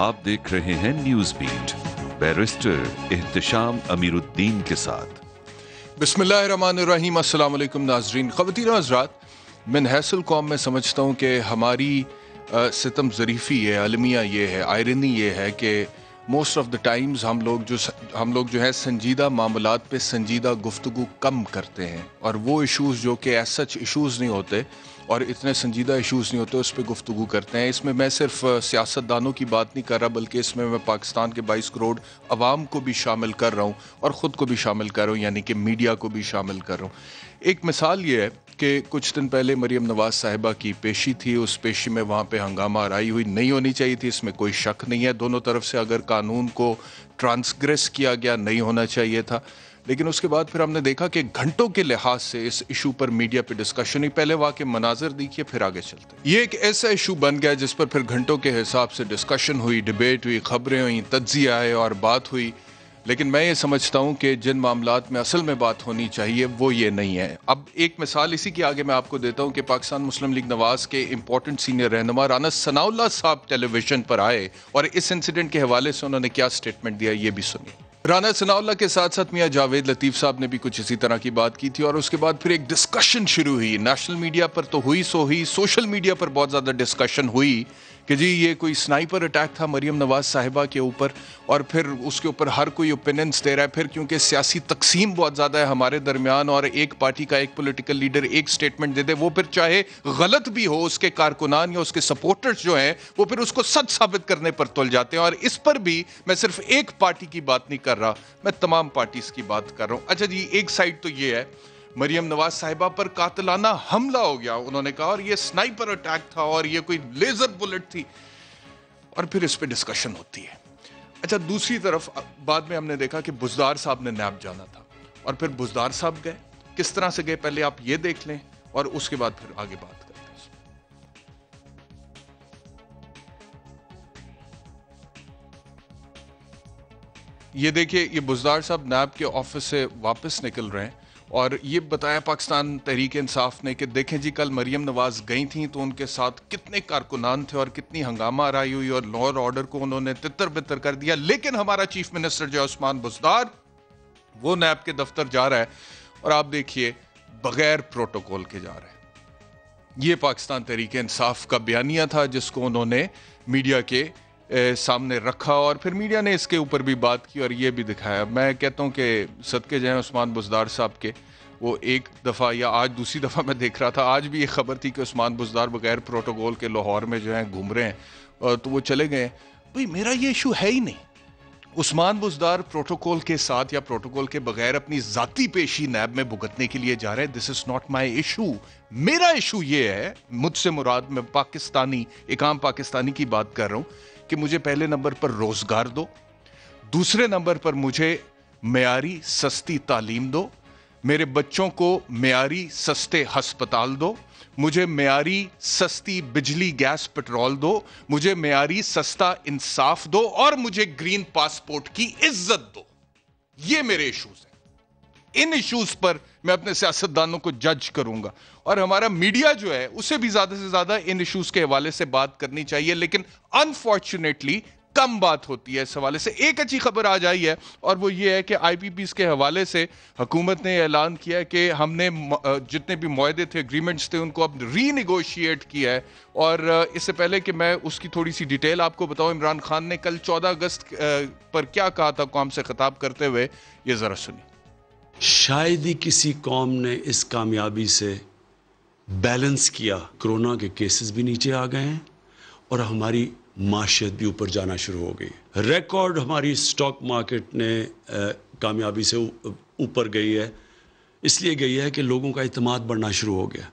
आप देख रहे हैं news beat barrister Ehtisham Amiruddin के साथ बिसमीम नाजरीन ख़वान हजरात मैं हैसल कौम में समझता हूँ कि हमारी सितम ज़रीफ़ी है अलमिया ये है आयरनी ये है कि मोस्ट ऑफ़ द टाइम्स हम लोग जो हम लोग जो है संजीदा मामलों पे संजीदा गुफ्तु कम करते हैं और वो इशूज़ जो कि एज सच इशूज़ नहीं होते और इतने संजीदा इशूज़ नहीं होते उस पर गुफ्तु करते हैं इसमें मैं सिर्फ सियासतदानों की बात नहीं कर रहा बल्कि इसमें मैं पाकिस्तान के बाईस करोड़ आवाम को भी शामिल कर रहा हूँ और ख़ुद को भी शामिल कर रहा हूँ यानी कि मीडिया को भी शामिल कर रहा हूँ एक मिसाल ये है कि कुछ दिन पहले मरीम नवाज़ साहिबा की पेशी थी उस पेशी में वहाँ पर हंगामा आई हुई नहीं होनी चाहिए थी इसमें कोई शक नहीं है दोनों तरफ से अगर कानून को ट्रांसग्रेस किया गया नहीं होना चाहिए था लेकिन उसके बाद फिर हमने देखा कि घंटों के लिहाज से इस इशू पर मीडिया पे डिस्कशन ही पहले वहाँ के मनाजर देखिए फिर आगे चलते ये एक ऐसा इशू बन गया जिस पर फिर घंटों के हिसाब से डिस्कशन हुई डिबेट हुई खबरें हुई तज्जिया आए और बात हुई लेकिन मैं ये समझता हूँ कि जिन मामला में असल में बात होनी चाहिए वो ये नहीं है अब एक मिसाल इसी के आगे मैं आपको देता हूँ कि पाकिस्तान मुस्लिम लीग नवाज के इम्पोर्टेंट सीनियर रहनुमा राना सनाउल्ला साहब टेलीविजन पर आए और इस इंसिडेंट के हवाले से उन्होंने क्या स्टेटमेंट दिया ये भी सुनिए राना सनाउल्ला के साथ साथ मियाँ जावेद लतीफ़ साहब ने भी कुछ इसी तरह की बात की थी और उसके बाद फिर एक डिस्कशन शुरू हुई नेशनल मीडिया पर तो हुई सो हुई सोशल मीडिया पर बहुत ज़्यादा डिस्कशन हुई कि जी ये कोई स्नाइपर अटैक था मरियम नवाज साहिबा के ऊपर और फिर उसके ऊपर हर कोई ओपिनियंस दे रहा है फिर क्योंकि सियासी तकसीम बहुत ज़्यादा है हमारे दरमियान और एक पार्टी का एक पोलिटिकल लीडर एक स्टेटमेंट दे दे वो फिर चाहे गलत भी हो उसके कारकुनान या उसके सपोर्टर्स जो हैं वो फिर उसको सच साबित करने पर तुल जाते हैं और इस पर भी मैं सिर्फ एक पार्टी की बात नहीं कर रहा मैं तमाम पार्टीज़ की बात कर रहा हूँ अच्छा जी एक साइड तो ये है मरियम नवाज साहिबा पर कातलाना हमला हो गया उन्होंने कहा और ये स्नाइपर अटैक था और ये कोई लेजर बुलेट थी और फिर इस पर डिस्कशन होती है अच्छा दूसरी तरफ बाद में हमने देखा कि बुजदार साहब ने नैब जाना था और फिर बुजदार साहब गए किस तरह से गए पहले आप ये देख लें और उसके बाद फिर आगे बात ये देखिए ये बुजदार साहब नैब के ऑफिस से वापस निकल रहे हैं और ये बताया पाकिस्तान तहरीक इंसाफ ने कि देखें जी कल मरीम नवाज़ गई थी तो उनके साथ कितने कारकुनान थे और कितनी हंगामा राई हुई और लॉ और ऑर्डर को उन्होंने तितर बितर कर दिया लेकिन हमारा चीफ मिनिस्टर जो उस्मान बुजदार वो नैब के दफ्तर जा रहा है और आप देखिए बगैर प्रोटोकॉल के जा रहे हैं ये पाकिस्तान तहरीक इंसाफ का बयानिया था जिसको उन्होंने मीडिया के सामने रखा और फिर मीडिया ने इसके ऊपर भी बात की और ये भी दिखाया मैं कहता हूँ कि सदके जैन उस्मान बुजदार साहब के वो एक दफ़ा या आज दूसरी दफ़ा मैं देख रहा था आज भी ये खबर थी कि उस्मान बुजदार बगैर प्रोटोकॉल के लाहौर में जो है घूम रहे हैं तो वो चले गए भाई मेरा ये इशू है ही नहीं उस्मान बुजदार प्रोटोकॉल के साथ या प्रोटोकॉल के बगैर अपनी जाती पेशी नैब में भुगतने के लिए जा रहे हैं this is not my issue मेरा इशू ये है मुझसे मुराद मैं पाकिस्तानी एक आम पाकिस्तानी की बात कर रहा हूँ कि मुझे पहले नंबर पर रोजगार दो दूसरे नंबर पर मुझे मैारी सस्ती तालीम दो मेरे बच्चों को मैारी सस्ते हस्पताल दो मुझे मैारी सस्ती बिजली गैस पेट्रोल दो मुझे मैारी सस्ता इंसाफ दो और मुझे ग्रीन पासपोर्ट की इज्जत दो ये मेरे इश्यूज हैं इन इश्यूज पर मैं अपने सियासतदानों को जज करूंगा और हमारा मीडिया जो है उसे भी ज्यादा से ज्यादा इन इश्यूज के हवाले से बात करनी चाहिए लेकिन अनफॉर्चुनेटली कम बात होती है इस हवाले से एक अच्छी खबर आ जाई है और वो ये है कि पी के हवाले से हुकूमत ने ऐलान किया है कि हमने जितने भी माहदे थे एग्रीमेंट्स थे उनको अब रीनिगोशिएट किया है और इससे पहले कि मैं उसकी थोड़ी सी डिटेल आपको बताऊं इमरान खान ने कल 14 अगस्त पर क्या कहा था कौम से खिताब करते हुए ये ज़रा सुनी शायद ही किसी कौम ने इस कामयाबी से बैलेंस किया कोरोना के केसेस भी नीचे आ गए हैं और हमारी माशियत भी ऊपर जाना शुरू हो गई रिकॉर्ड हमारी स्टॉक मार्केट ने कामयाबी से ऊपर गई है इसलिए गई है कि लोगों का अतमाद बढ़ना शुरू हो गया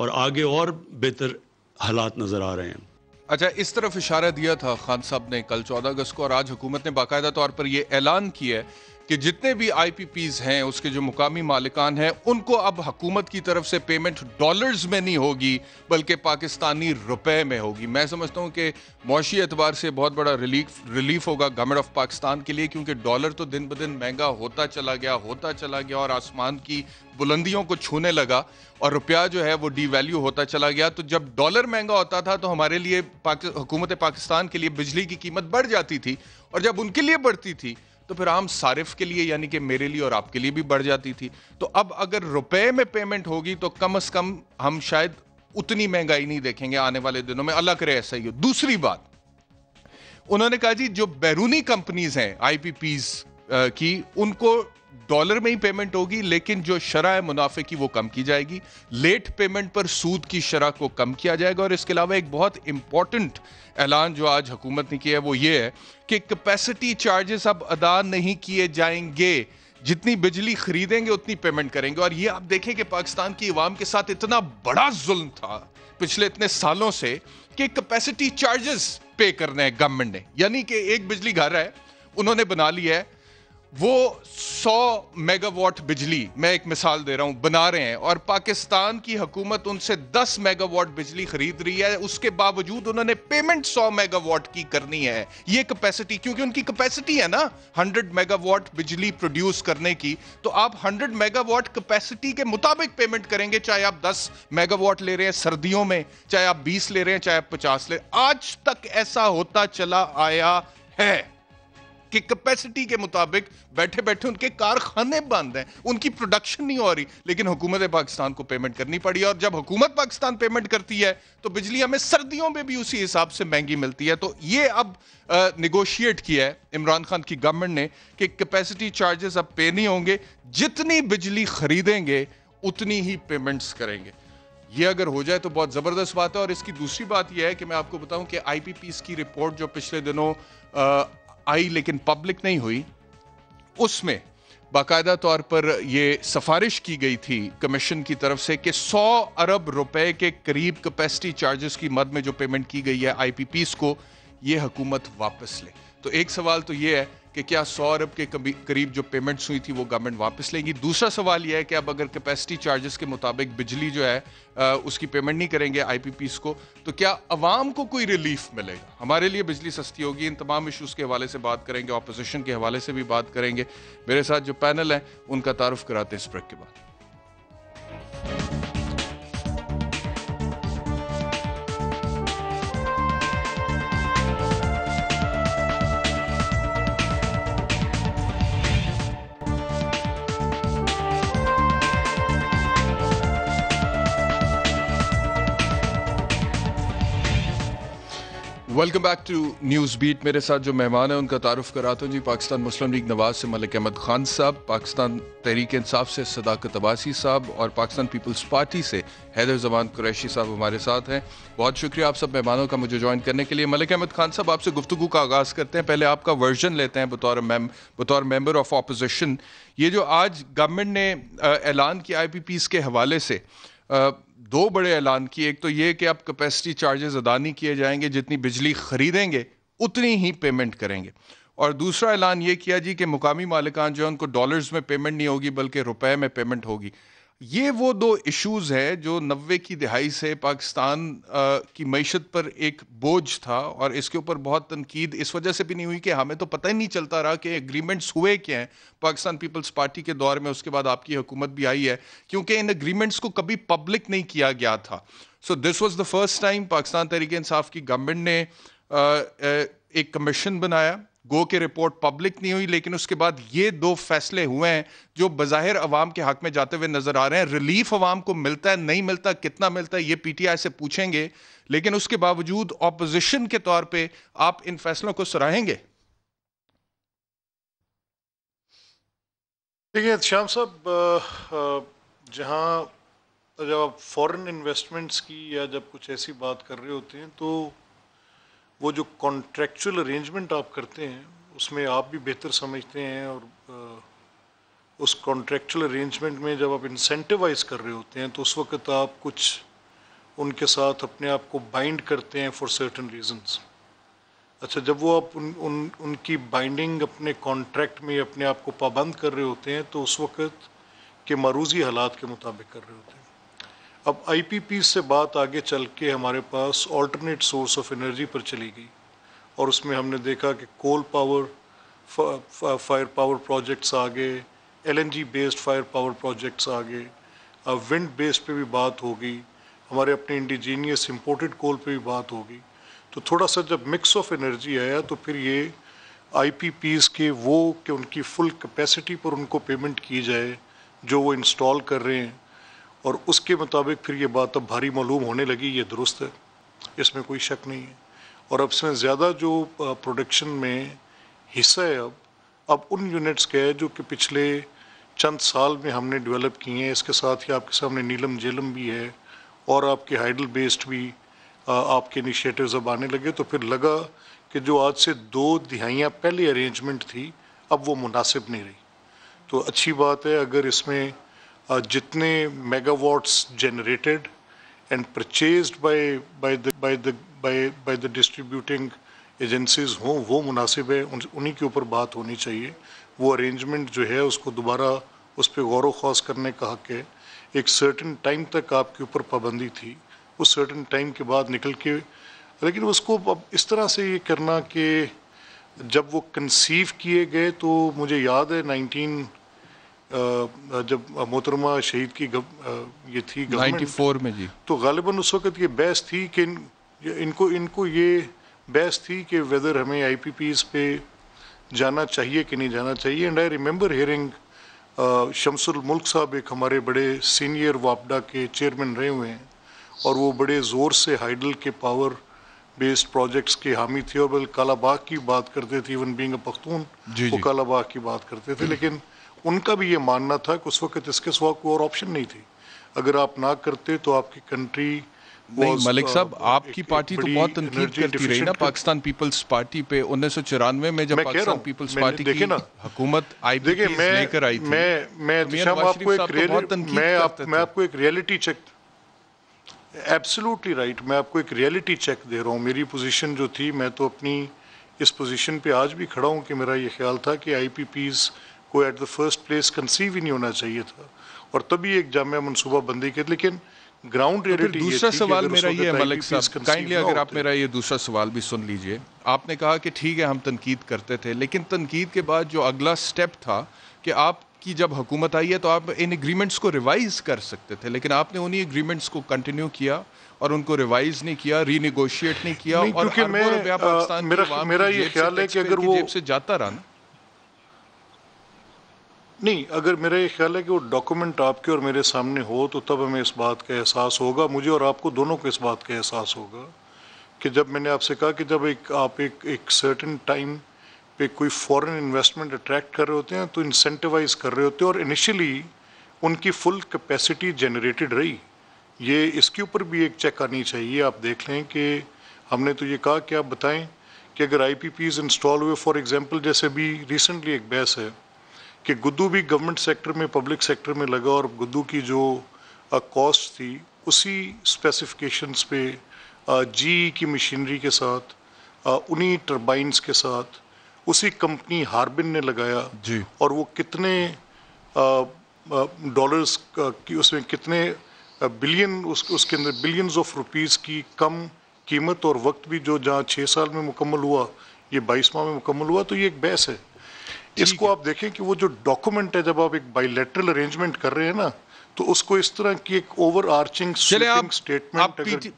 और आगे और बेहतर हालात नज़र आ रहे हैं अच्छा इस तरफ इशारा दिया था खान साहब ने कल 14 अगस्त को और आज हुकूमत ने बाकायदा तौर पर यह ऐलान किया है कि जितने भी आई हैं उसके जो मुकामी मालिकान हैं उनको अब हकूमत की तरफ से पेमेंट डॉलर्स में नहीं होगी बल्कि पाकिस्तानी रुपए में होगी मैं समझता हूं कि मुशी एतबार से बहुत बड़ा रिलीफ रिलीफ होगा गवर्नमेंट ऑफ पाकिस्तान के लिए क्योंकि डॉलर तो दिन ब दिन महंगा होता चला गया होता चला गया और आसमान की बुलंदियों को छूने लगा और रुपया जो है वो डीवैल्यू होता चला गया तो जब डॉलर महंगा होता था तो हमारे लिए हुकूमत पाकिस्तान के लिए बिजली की कीमत बढ़ जाती थी और जब उनके लिए बढ़ती थी तो फिर आम सारिफ के लिए यानी कि मेरे लिए और आपके लिए भी बढ़ जाती थी तो अब अगर रुपए में पेमेंट होगी तो कम अज कम हम शायद उतनी महंगाई नहीं देखेंगे आने वाले दिनों में अलग रहे ऐसा ही हो दूसरी बात उन्होंने कहा जी जो बैरूनी कंपनीज हैं आईपीपीज की उनको डॉलर में ही पेमेंट होगी लेकिन जो शरह है मुनाफे की वो कम की जाएगी लेट पेमेंट पर सूद की शरह को कम किया जाएगा और इसके अलावा एक बहुत इंपॉर्टेंट ऐलान जो आज हुकूमत ने किया है वो ये है कि कैपेसिटी चार्जेस अब अदा नहीं किए जाएंगे जितनी बिजली खरीदेंगे उतनी पेमेंट करेंगे और ये आप देखें कि पाकिस्तान की आवाम के साथ इतना बड़ा जुल्म था पिछले इतने सालों से कि कैपेसिटी चार्जेस पे करने हैं गवर्नमेंट ने यानी कि एक बिजली घर है उन्होंने बना लिया है वो 100 मेगावाट बिजली मैं एक मिसाल दे रहा हूँ बना रहे हैं और पाकिस्तान की हकूमत उनसे 10 मेगावाट बिजली खरीद रही है उसके बावजूद उन्होंने पेमेंट 100 मेगावाट की करनी है ये कैपेसिटी क्योंकि उनकी कैपेसिटी है ना 100 मेगावाट बिजली प्रोड्यूस करने की तो आप 100 मेगावाट कैपेसिटी के मुताबिक पेमेंट करेंगे चाहे आप दस मेगावाट ले रहे हैं सर्दियों में चाहे आप बीस ले रहे हैं चाहे आप पचास ले आज तक ऐसा होता चला आया है कि कैपेसिटी के मुताबिक बैठे बैठे उनके कारखाने बंद हैं उनकी प्रोडक्शन नहीं हो रही लेकिन हुकूमत पाकिस्तान को पेमेंट करनी पड़ी और जब हुकूमत पाकिस्तान पेमेंट करती है तो बिजली हमें सर्दियों में भी उसी हिसाब से महंगी मिलती है तो ये अब निगोशिएट किया है इमरान खान की गवर्नमेंट ने कि कैपेसिटी चार्जेस अब पे नहीं होंगे जितनी बिजली खरीदेंगे उतनी ही पेमेंट्स करेंगे ये अगर हो जाए तो बहुत ज़बरदस्त बात है और इसकी दूसरी बात यह है कि मैं आपको बताऊं कि आईपीपीस की रिपोर्ट जो पिछले दिनों आई लेकिन पब्लिक नहीं हुई उसमें बाकायदा तौर पर यह सिफारिश की गई थी कमीशन की तरफ से कि 100 अरब रुपए के करीब कैपेसिटी चार्जेस की मद में जो पेमेंट की गई है आईपीपीस को यह हुकूमत वापस ले तो एक सवाल तो यह है कि क्या सौ अरब के करीब जो पेमेंट्स हुई थी वो गवर्नमेंट वापस लेगी दूसरा सवाल यह है कि अब अगर कैपेसिटी चार्जेस के मुताबिक बिजली जो है आ, उसकी पेमेंट नहीं करेंगे आईपीपीस को तो क्या अवाम को कोई रिलीफ मिलेगा हमारे लिए बिजली सस्ती होगी इन तमाम इश्यूज़ के हवाले से बात करेंगे अपोजिशन के हवाले से भी बात करेंगे मेरे साथ जो पैनल हैं उनका तारफ़ कराते इस ब्रेक के बाद welcome back to news beat मेरे साथ जो मेहमान हैं उनका तारुफ कराता हूँ जी पाकिस्तान मुस्लिम लीग नवाज से मलिक अहमद खान साहब पाकिस्तान तहरीक इंसाफ से सदाकत अबासी साहब और पाकिस्तान पीपल्स पार्टी से हैदर जमान कुरैशी साहब हमारे साथ हैं बहुत शुक्रिया आप सब मेहमानों का मुझे ज्वाइन करने के लिए मलिक अहमद खान साहब आपसे गुफ्तु का आगाज़ करते हैं पहले आपका वर्जन लेते हैं बतौर मैम बतौर मेम्बर ऑफ अपोजिशन ये जो आज गवर्नमेंट ने ऐलान किया आई पी पी के हवाले से दो बड़े ऐलान किए एक तो ये कि अब कैपेसिटी चार्जेस अदा नहीं किए जाएंगे जितनी बिजली खरीदेंगे उतनी ही पेमेंट करेंगे और दूसरा ऐलान ये किया जी कि मुकामी मालिकान जो है उनको डॉलर्स में पेमेंट नहीं होगी बल्कि रुपए में पेमेंट होगी ये वो दो इश्यूज हैं जो नब्बे की दिहाई से पाकिस्तान की मीशत पर एक बोझ था और इसके ऊपर बहुत तनकीद इस वजह से भी नहीं हुई कि हमें तो पता ही नहीं चलता रहा कि एग्रीमेंट्स हुए क्या हैं पाकिस्तान पीपल्स पार्टी के दौर में उसके बाद आपकी हुकूमत भी आई है क्योंकि इन एग्रीमेंट्स को कभी पब्लिक नहीं किया गया था so this was the first time Pakistan Tehreek Insaf की गवर्नमेंट ने एक कमीशन बनाया गो की रिपोर्ट पब्लिक नहीं हुई लेकिन उसके बाद ये दो फैसले हुए हैं जो बाहिर अवाम के हक में जाते हुए नज़र आ रहे हैं रिलीफ अवाम को मिलता है नहीं मिलता कितना मिलता है ये पीटीआई से पूछेंगे लेकिन उसके बावजूद ऑपोजिशन के तौर पर आप इन फैसलों को सराहेंगे देखिए श्याम साहब जहाँ जब आप फॉरेन इन्वेस्टमेंट्स की या जब कुछ ऐसी बात कर रहे होते हैं तो वो जो कॉन्ट्रेक्चुअल अरेंजमेंट आप करते हैं उसमें आप भी बेहतर समझते हैं और उस कॉन्ट्रेक्चुअल अरेंजमेंट में जब आप इंसेंटिवाइज कर रहे होते हैं तो उस वक्त आप कुछ उनके साथ अपने आप को बाइंड करते हैं फॉर सर्टन रीजंस अच्छा जब वो आप उन, उन उनकी बाइंडिंग अपने कॉन्ट्रैक्ट में अपने आप को पाबंद कर रहे होते हैं तो उस वक्त के मरूजी हालात के मुताबिक कर रहे होते हैं अब आईपीपी से बात आगे चल के हमारे पास ऑल्टरनेट सोर्स ऑफ एनर्जी पर चली गई और उसमें हमने देखा कि coal power fire power projects आ गए L based fire power projects आ गए विंड बेस्ड पे भी बात होगी हमारे अपने इंडिजीनियस इम्पोर्टेड कोल पे भी बात होगी तो थोड़ा सा जब मिक्स ऑफ एनर्जी आया तो फिर ये आईपीपीस के वो कि उनकी फुल कैपेसिटी पर उनको पेमेंट की जाए जो वो इंस्टॉल कर रहे हैं और उसके मुताबिक फिर ये बात अब भारी मालूम होने लगी ये दुरुस्त है इसमें कोई शक नहीं है और अब से ज़्यादा जो प्रोडक्शन में हिस्सा है अब अब उन यूनिट्स के हैं जो कि पिछले चंद साल में हमने डेवलप किए हैं इसके साथ ही आपके सामने नीलम जेलम भी है और आपके हाइडल बेस्ड भी आपके इनिशिएटिव्स अब आने लगे तो फिर लगा कि जो आज से दो दिहाइयाँ पहले अरेंजमेंट थी अब वो मुनासिब नहीं रही तो अच्छी बात है अगर इसमें जितने megawatts generated and purchased by by the by the by the distributing agencies हों वो मुनासिब है उन्हीं के ऊपर बात होनी चाहिए वो अरेंजमेंट जो है उसको दोबारा उस पर गौर ख़ास करने का हक है एक सर्टन टाइम तक आपके ऊपर पाबंदी थी उस सर्टन टाइम के बाद निकल के लेकिन उसको अब इस तरह से ये करना कि जब वो कंसीव किए गए तो मुझे याद है नाइनटीन जब मोहतरमा शहीद की गव, ये थी नाइन्टी फोर में जी तो गालिबा उस वक्त ये बहस थी कि इन, इनको इनको ये बहस थी कि वेदर हमें आई पी पी पे जाना चाहिए कि नहीं जाना चाहिए and I remember hearing Shamsul Mulk साहब एक हमारे बड़े सीनियर वापडा के चेयरमैन रहे हुए हैं और वो बड़े ज़ोर से हाइडल के पावर बेस्ड प्रोजेक्ट्स के हामी थे और बल कालाबाग की बात करते थे इवन बींग पख्तून वो कालाबाग की बात करते थे लेकिन उनका भी ये मानना था कि उस वक्त इसके सिवा कोई और ऑप्शन नहीं थी अगर आप ना करते तो आपकी कंट्री नहीं मलिक uh, साहब आपकी पार्टी तो बहुत तनकीद करती रही ना पाकिस्तान पीपल्स पार्टी पे उन्नीस सौ चौरानवे में जब पाकिस्तान पीपल्स पार्टी की हुकूमत आई मैं लेकर आई थी मैं मैं मैं आपको एक मैं आपको एक रियलिटी चेक एब्सोल्युटली राइट मैं आपको एक रियलिटी चेक दे रहा हूँ मेरी पोजिशन जो थी मैं तो अपनी इस पोजिशन पे आज भी खड़ा हूँ कि मेरा ये ख्याल था कि आई पी पीज़ को at the first place conceive ही नहीं होना चाहिए था और तभी एक जामिया बंदी के लेकिन ग्राउंड तो दूसरा सवाल मेरा ये है मलिक साहब काइंडली अगर आप मेरा ये दूसरा सवाल भी सुन लीजिए आपने कहा कि ठीक है हम तनकीद करते थे लेकिन तनकीद के बाद जो अगला स्टेप था कि आप की जब हुकूमत आई है तो आप इन एग्रीमेंट्स को रिवाइज कर सकते थे लेकिन आपने उन्हीं एग्रीमेंट्स को कंटिन्यू किया और उनको रिवाइज नहीं किया रीनिगोशिएट नहीं किया नहीं, और मैं, आ, मेरा, मेरा ये ख्याल है कि अगर वो से जाता रहा ना नहीं अगर मेरा ये ख्याल है कि वो डॉक्यूमेंट आपके और मेरे सामने हो तो तब हमें इस बात का एहसास होगा मुझे और आपको दोनों को इस बात का एहसास होगा कि जब मैंने आपसे कहा कि जब एक आप एक एक सर्टेन टाइम पे कोई फॉरेन इन्वेस्टमेंट अट्रैक्ट कर रहे होते हैं तो इंसेंटिवाइज कर रहे होते हैं और इनिशियली उनकी फुल कैपेसिटी जनरेटेड रही ये इसके ऊपर भी एक चेक आनी चाहिए आप देख लें कि हमने तो ये कहा कि आप बताएं कि अगर आई इंस्टॉल हुए फॉर एग्ज़ाम्पल जैसे भी रिसेंटली एक बहस है कि गुद्दू भी गवर्नमेंट सेक्टर में पब्लिक सेक्टर में लगा और गुद्दू की जो कॉस्ट थी उसी स्पेसिफिकेशंस पे जी e की मशीनरी के साथ उन्हीं टर्बाइंस के साथ उसी कंपनी हार्बिन ने लगाया जी और वो कितने डॉलर्स की उसमें कितने बिलियन उस उसके अंदर बिलियंस ऑफ रुपीस की कम कीमत और वक्त भी जो जहाँ छः साल में मुकम्मल हुआ ये बाईस माह में मुकम्मल हुआ तो ये एक बहस है इसको आप देखें कि वो जो डॉक्यूमेंट है जब आप एक बाइलेटरल अरेंजमेंट कर रहे हैं ना तो उसको इस तरह की एक ओवर आर्चिंग स्टेटमेंट अगर e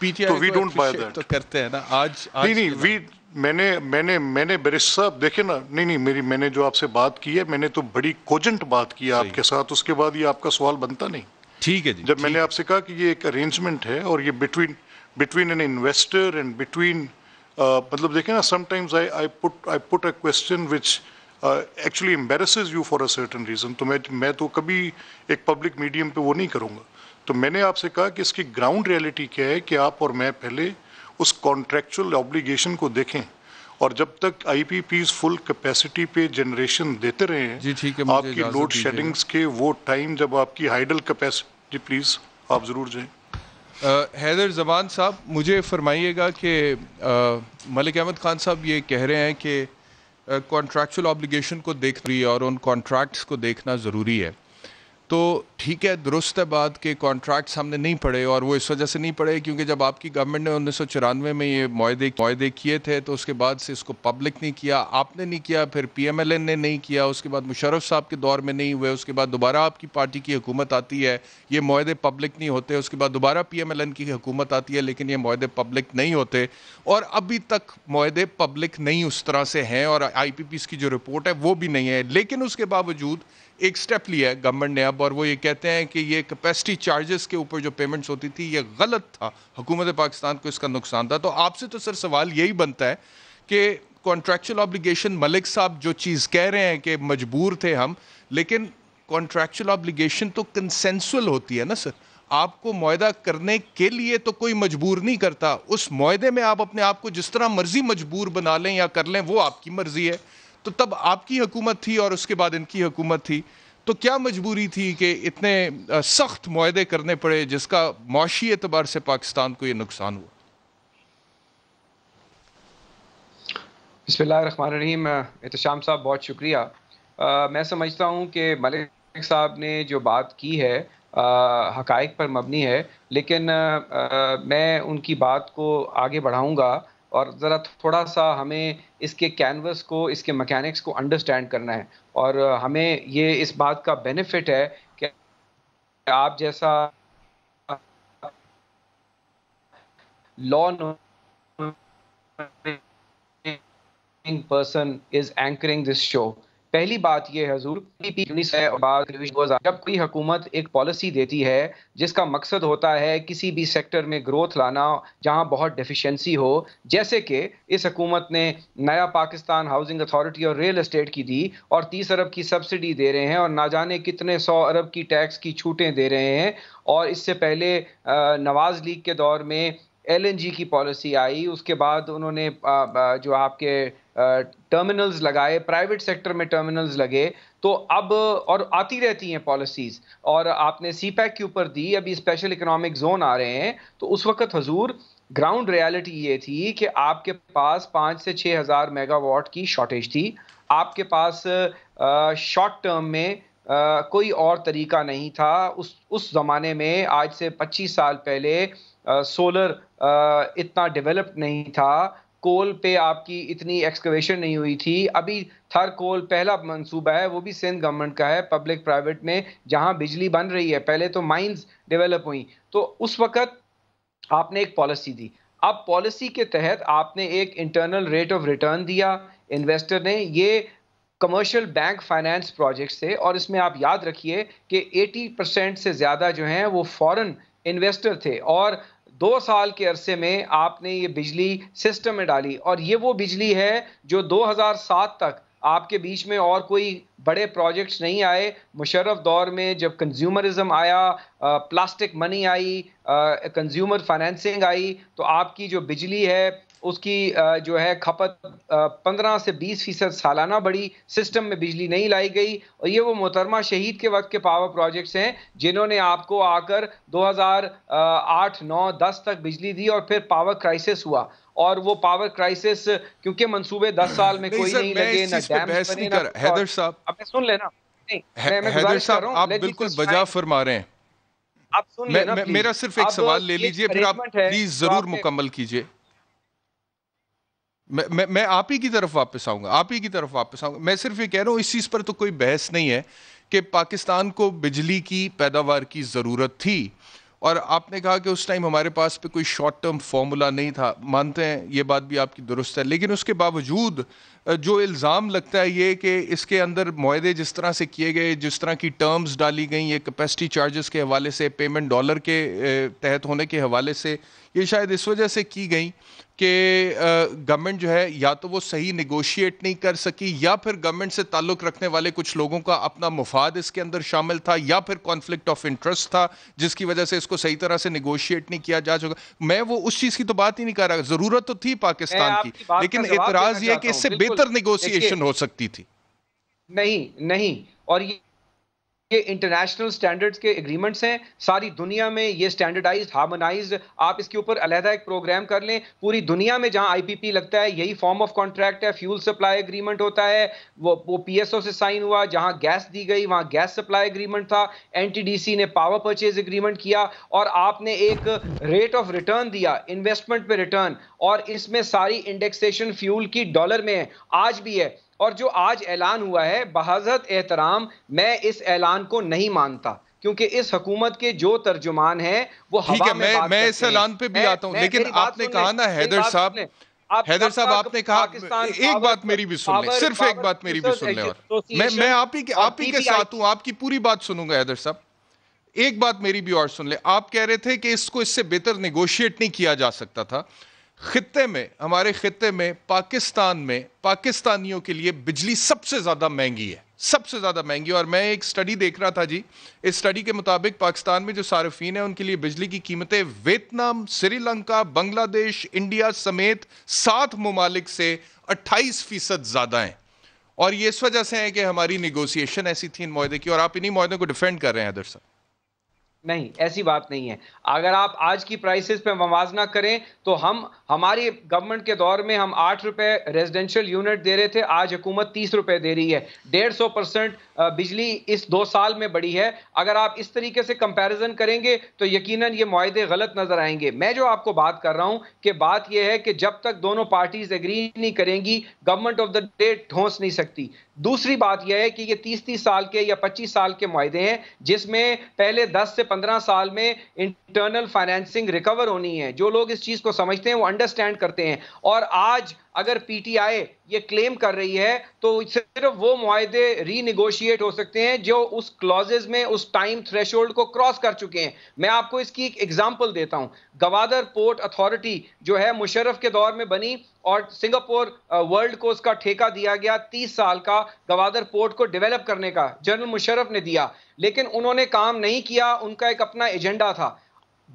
पीटीआई तो तो करते हैं ना आज नहीं नहीं वी मैंने मैंने मैंने बरिश साहब देखे ना नहीं नहीं मेरी मैंने जो आपसे बात की है मैंने तो बड़ी कोजेंट बात की है आपके साथ उसके बाद ये आपका सवाल बनता नहीं ठीक है जी जब मैंने आपसे कहा कि ये एक अरेंजमेंट है और ये between between an investor and between Uh, मतलब देखें ना sometimes I I put I put a question which actually embarrasses you for a certain reason तो मैं मैं तो कभी एक पब्लिक मीडियम पे वो नहीं करूँगा तो मैंने आपसे कहा कि इसकी ग्राउंड रियलिटी क्या है कि आप और मैं पहले उस कॉन्ट्रेक्चुअल ऑब्लिगेशन को देखें और जब तक आईपीपीज फुल कैपेसिटी पे जनरेशन देते रहे हैं जी ठीक है आपकी लोड शेडिंग्स के वो टाइम जब आपकी हाइडल कैपेसिटी प्लीज़ आप ज़रूर जाएं हैदर जबान साहब मुझे फरमाइएगा कि मलिक अहमद ख़ान साहब ये कह रहे हैं कि कॉन्ट्रैक्चुअल ऑब्लिगेशन को देख रही है और उन कॉन्ट्रैक्ट्स को देखना ज़रूरी है तो ठीक है दुरुस्त है बात के कॉन्ट्रैक्ट्स हमने नहीं पढ़े और वो इस वजह से नहीं पढ़े क्योंकि जब आपकी गवर्नमेंट ने उन्नीस में ये मुहदे मुहदे किए थे तो उसके बाद से इसको पब्लिक नहीं किया आपने नहीं किया फिर पी ने नहीं किया उसके बाद मुशरफ साहब के दौर में नहीं हुए उसके बाद दोबारा आपकी पार्टी की हुकूमत आती है ये माहे पब्लिक नहीं होते उसके बाद दोबारा पी की हुकूमत आती है लेकिन ये माहे पब्लिक नहीं होते और अभी तक माहे पब्लिक नहीं उस तरह से हैं और आई की जो रिपोर्ट है वो भी नहीं है लेकिन उसके बावजूद एक स्टेप लिया है गवर्नमेंट ने अब और वो ये कहते हैं कि ये कैपेसिटी चार्जेस के ऊपर जो पेमेंट्स होती थी ये गलत था हुकूमत पाकिस्तान को इसका नुकसान था तो आपसे तो सर सवाल यही बनता है कि कॉन्ट्रेक्चुअल ऑब्लिगेशन मलिक साहब जो चीज़ कह रहे हैं कि मजबूर थे हम लेकिन कॉन्ट्रेक्चुअल ऑब्लिगेशन तो कंसेंसुअल होती है ना सर आपको माहा करने के लिए तो कोई मजबूर नहीं करता उस माहे में आप अपने आप को जिस तरह मर्जी मजबूर बना लें या कर लें वो आपकी मर्जी है तो तब आपकी हुकूमत थी और उसके बाद इनकी हुकूमत थी तो क्या मजबूरी थी कि इतने सख्त माहदे करने पड़े जिसका मुशी एतबार से पाकिस्तान को ये नुकसान हुआ बसमीम एहतम साहब बहुत शुक्रिया आ, मैं समझता हूँ कि मलिक साहब ने जो बात की है हक़ पर मबनी है लेकिन आ, मैं उनकी बात को आगे बढ़ाऊँगा और ज़रा थोड़ा सा हमें इसके कैनवस को इसके मैकेनिक्स को अंडरस्टैंड करना है और हमें ये इस बात का बेनिफिट है कि आप जैसा law person is anchoring this show पहली बात यह है जब कोई हुकूमत एक पॉलिसी देती है जिसका मकसद होता है किसी भी सेक्टर में ग्रोथ लाना जहां बहुत डिफिशेंसी हो जैसे कि इस हुकूमत ने नया पाकिस्तान हाउसिंग अथॉरिटी और रियल इस्टेट की दी और तीस अरब की सब्सिडी दे रहे हैं और ना जाने कितने सौ अरब की टैक्स की छूटें दे रहे हैं और इससे पहले नवाज़ लीग के दौर में एलएनजी की पॉलिसी आई उसके बाद उन्होंने जो आपके टर्मिनल्स लगाए प्राइवेट सेक्टर में टर्मिनल्स लगे तो अब और आती रहती हैं पॉलिसीज़ और आपने सी पैक के ऊपर दी अभी स्पेशल इकोनॉमिक जोन आ रहे हैं तो उस वक्त हजूर ग्राउंड रियलिटी ये थी कि आपके पास पाँच से छः हज़ार मेगावाट की शॉर्टेज थी आपके पास शॉर्ट टर्म में आ, कोई और तरीका नहीं था उस उस ज़माने में आज से 25 साल पहले आ, सोलर आ, इतना डेवलप्ड नहीं था कोल पे आपकी इतनी एक्सकवेशन नहीं हुई थी अभी थर कोल पहला मंसूबा है वो भी सिंध गवर्नमेंट का है पब्लिक प्राइवेट में जहां बिजली बन रही है पहले तो माइंस डेवलप हुई तो उस वक्त आपने एक पॉलिसी दी अब पॉलिसी के तहत आपने एक इंटरनल रेट ऑफ रिटर्न दिया इन्वेस्टर ने ये कमर्शियल बैंक फाइनेंस प्रोजेक्ट से और इसमें आप याद रखिए कि 80 परसेंट से ज़्यादा जो हैं वो फॉरेन इन्वेस्टर थे और दो साल के अरसे में आपने ये बिजली सिस्टम में डाली और ये वो बिजली है जो 2007 तक आपके बीच में और कोई बड़े प्रोजेक्ट्स नहीं आए मुशर्रफ दौर में जब कंज्यूमरिज्म आया प्लास्टिक मनी आई कंज्यूमर फाइनेंसिंग आई तो आपकी जो बिजली है उसकी जो है खपत 15 से 20 फीसद सालाना बड़ी सिस्टम में बिजली नहीं लाई गई और ये वो मोहतरमा शहीद के वक्त के पावर प्रोजेक्ट्स हैं जिन्होंने आपको आकर 2008 9 10 तक बिजली दी और फिर पावर क्राइसिस हुआ और वो पावर क्राइसिस क्योंकि मंसूबे 10 साल में नहीं कोई नहीं लगे ना सुन लेना आप बिल्कुल बजा फरमा रहे हैं आप सुन लेना मेरा सिर्फ एक सवाल ले लीजिए फिर आप प्लीज जरूर मुकम्मल कीजिए मैं मैं, आप ही की तरफ वापस आऊँगा आप ही की तरफ वापस आऊँगा मैं सिर्फ ये कह रहा हूँ इस चीज़ पर तो कोई बहस नहीं है कि पाकिस्तान को बिजली की पैदावार की ज़रूरत थी और आपने कहा कि उस टाइम हमारे पास पे कोई शॉर्ट टर्म फॉर्मूला नहीं था मानते हैं ये बात भी आपकी दुरुस्त है लेकिन उसके बावजूद जो इल्ज़ाम लगता है ये कि इसके अंदर माहदे जिस तरह से किए गए जिस तरह की टर्म्स डाली गई ये कैपेसिटी चार्जेस के हवाले से पेमेंट डॉलर के तहत होने के हवाले से ये शायद इस वजह से की गई कि गवर्नमेंट जो है या तो वो सही निगोशिएट नहीं कर सकी या फिर गवर्नमेंट से ताल्लुक़ रखने वाले कुछ लोगों का अपना मुफाद इसके अंदर शामिल था या फिर कॉन्फ्लिक्ट ऑफ इंटरेस्ट था जिसकी वजह से इसको सही तरह से निगोशिएट नहीं किया जा चुका मैं वो उस चीज़ की तो बात ही नहीं कर रहा ज़रूरत तो थी पाकिस्तान की लेकिन एतराज़ यह कि इससे बेहतर निगोसिएशन हो सकती थी नहीं नहीं और ये ये इंटरनेशनल स्टैंडर्ड्स के एग्रीमेंट्स हैं सारी दुनिया में ये स्टैंडर्डाइज हार्मोनाइज आप इसके ऊपर अलहदा एक प्रोग्राम कर लें पूरी दुनिया में जहां आईपीपी लगता है यही फॉर्म ऑफ कॉन्ट्रैक्ट है फ्यूल सप्लाई एग्रीमेंट होता है वो वो पीएसओ से साइन हुआ जहां गैस दी गई वहां गैस सप्लाई एग्रीमेंट था एन ने पावर परचेज एग्रीमेंट किया और आपने एक रेट ऑफ रिटर्न दिया इन्वेस्टमेंट पे रिटर्न और इसमें सारी इंडेक्सेशन फ्यूल की डॉलर में है आज भी है और जो आज ऐलान हुआ है बहाजत एहतराम मैं इस ऐलान को नहीं मानता क्योंकि इस हकूमत के जो तर्जुमान है वो हवा है, में मैं, मैं इस ऐलान पे भी आता हूँ लेकिन आपने कहा ना हैदर साहब आप हैदर साहब आपने कहा एक बात मेरी भी सुन ले सिर्फ एक बात मेरी भी सुन ले और मैं मैं आप ही आप ही के साथ हूँ आपकी पूरी बात सुनूंगा हैदर साहब एक बात मेरी भी और सुन ले आप कह रहे थे कि इसको इससे बेहतर निगोशिएट नहीं किया जा सकता था खत्े में हमारे खत्े में पाकिस्तान में पाकिस्तानियों के लिए बिजली सबसे ज़्यादा महंगी है सबसे ज़्यादा महंगी और मैं एक स्टडी देख रहा था जी इस स्टडी के मुताबिक पाकिस्तान में जो सार्फिन है उनके लिए बिजली की कीमतें वियतनाम श्रीलंका बांग्लादेश इंडिया समेत सात ममालिक से अट्ठाईस फीसद ज़्यादा हैं और ये इस वजह से है कि हमारी निगोसिएशन ऐसी थी इन माहे की और आप इन्हीं माहे को डिफेंड कर रहे हैं अदर नहीं ऐसी बात नहीं है अगर आप आज की प्राइसेस पे मवाजना करें तो हम हमारी गवर्नमेंट के दौर में हम आठ रुपए रेजिडेंशियल यूनिट दे रहे थे आज हुकूमत तीस रुपए दे रही है डेढ़ सौ परसेंट बिजली इस दो साल में बढ़ी है अगर आप इस तरीके से कंपैरिजन करेंगे तो यकीनन ये माहदे गलत नज़र आएंगे मैं जो आपको बात कर रहा हूँ कि बात यह है कि जब तक दोनों पार्टीज एग्री नहीं करेंगी गवर्नमेंट ऑफ द डे ठोंस नहीं सकती दूसरी बात यह है कि ये 30-30 साल के या 25 साल के माहदे हैं जिसमें पहले 10 से 15 साल में इंटरनल फाइनेंसिंग रिकवर होनी है जो लोग इस चीज़ को समझते हैं वो अंडरस्टैंड करते हैं और आज अगर पीटीआई ये क्लेम कर रही है तो सिर्फ वो माहदे रीनिगोशिएट हो सकते हैं जो उस क्लॉजेज में उस टाइम थ्रेशोल्ड को क्रॉस कर चुके हैं मैं आपको इसकी एक एग्जाम्पल देता हूँ गवादर पोर्ट अथॉरिटी जो है मुशरफ के दौर में बनी और सिंगापुर वर्ल्ड को उसका ठेका दिया गया 30 साल का गवादर पोर्ट को डेवलप करने का जनरल मुशरफ ने दिया लेकिन उन्होंने काम नहीं किया उनका एक अपना एजेंडा था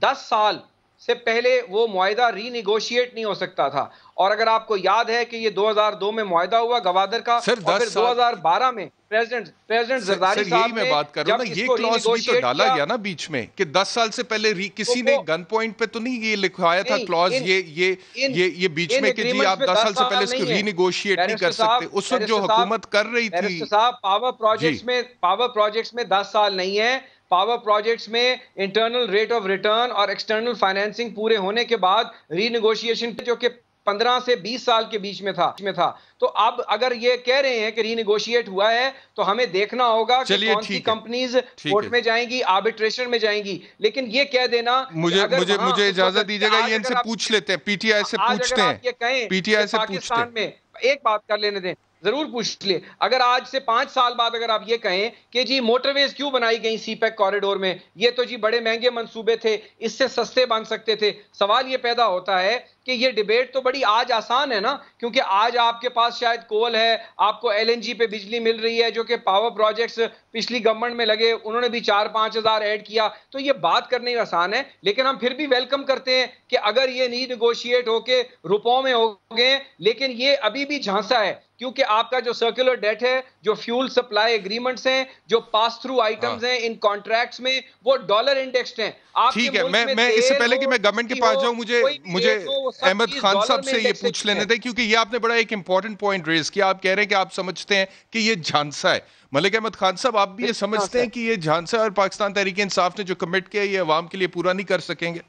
दस साल से पहले वो माहा रीनिगोशिएट नहीं हो सकता था और अगर आपको याद है कि ये 2002 में माहा हुआ गवादर का सर, और फिर 2012 में प्रेसिडेंट प्रेसिडेंट जरदारी साहब मैं बात कर रहा ये क्लॉज भी तो डाला गया ना बीच में कि 10 साल से पहले किसी तो ने गन पॉइंट पे तो नहीं ये लिखवाया था क्लॉज ये ये ये ये बीच में कि जी आप 10 साल से पहले इसको रीनिगोशिएट नहीं कर सकते उस वक्त जो हुकूमत कर रही थी साहब पावर प्रोजेक्ट्स में पावर प्रोजेक्ट्स में 10 साल नहीं है पावर प्रोजेक्ट्स में इंटरनल रेट ऑफ रिटर्न और एक्सटर्नल फाइनेंसिंग पूरे होने के बाद रीनिगोशिएशन जो कि 15 से 20 साल के बीच में था में था तो अब अगर ये कह रहे हैं कि रीनिगोशिएट हुआ है तो हमें देखना होगा कि कौन सी कंपनीज कोर्ट में जाएंगी आर्बिट्रेशन में जाएंगी लेकिन ये कह देना मुझे मुझे मुझे इजाजत दीजिएगा ये इनसे पूछ लेते हैं पीटीआई से पूछते हैं पीटीआई से पाकिस्तान में एक बात कर लेने दें जरूर पूछ लिए अगर आज से पांच साल बाद अगर आप ये कहें कि जी मोटरवेज क्यों बनाई गई सीपैक कॉरिडोर में ये तो जी बड़े महंगे मंसूबे थे इससे सस्ते बन सकते थे सवाल ये पैदा होता है कि ये डिबेट तो बड़ी आज आसान है ना क्योंकि आज आपके पास शायद कोल है आपको एलएनजी पे बिजली मिल रही है जो कि पावर प्रोजेक्ट्स पिछली गवर्नमेंट में लगे उन्होंने भी चार पाँच हजार ऐड किया तो ये बात करने में आसान है लेकिन हम फिर भी वेलकम करते हैं कि अगर ये नहीं निगोशिएट होके रुपयों में हो गए लेकिन ये अभी भी झांसा है क्योंकि आपका जो सर्कुलर डेट है जो फ्यूल सप्लाई एग्रीमेंट्स हैं जो पास थ्रू आइटम्स हैं इन कॉन्ट्रैक्ट्स में वो डॉलर इंडेक्स्ड हैं ठीक है मैं मैं इससे पहले कि मैं गवर्नमेंट के पास जाऊं मुझे मुझे अहमद खान साहब से ये पूछ लेने थे क्योंकि ये आपने बड़ा एक इंपॉर्टेंट पॉइंट रेज किया आप कह रहे हैं कि आप समझते हैं कि ये झांसा है मलिक अहमद खान साहब आप भी ये समझते हैं कि ये झांसा है और पाकिस्तान तहरीक इंसाफ ने जो कमिट किया ये अवाम के लिए पूरा नहीं कर सकेंगे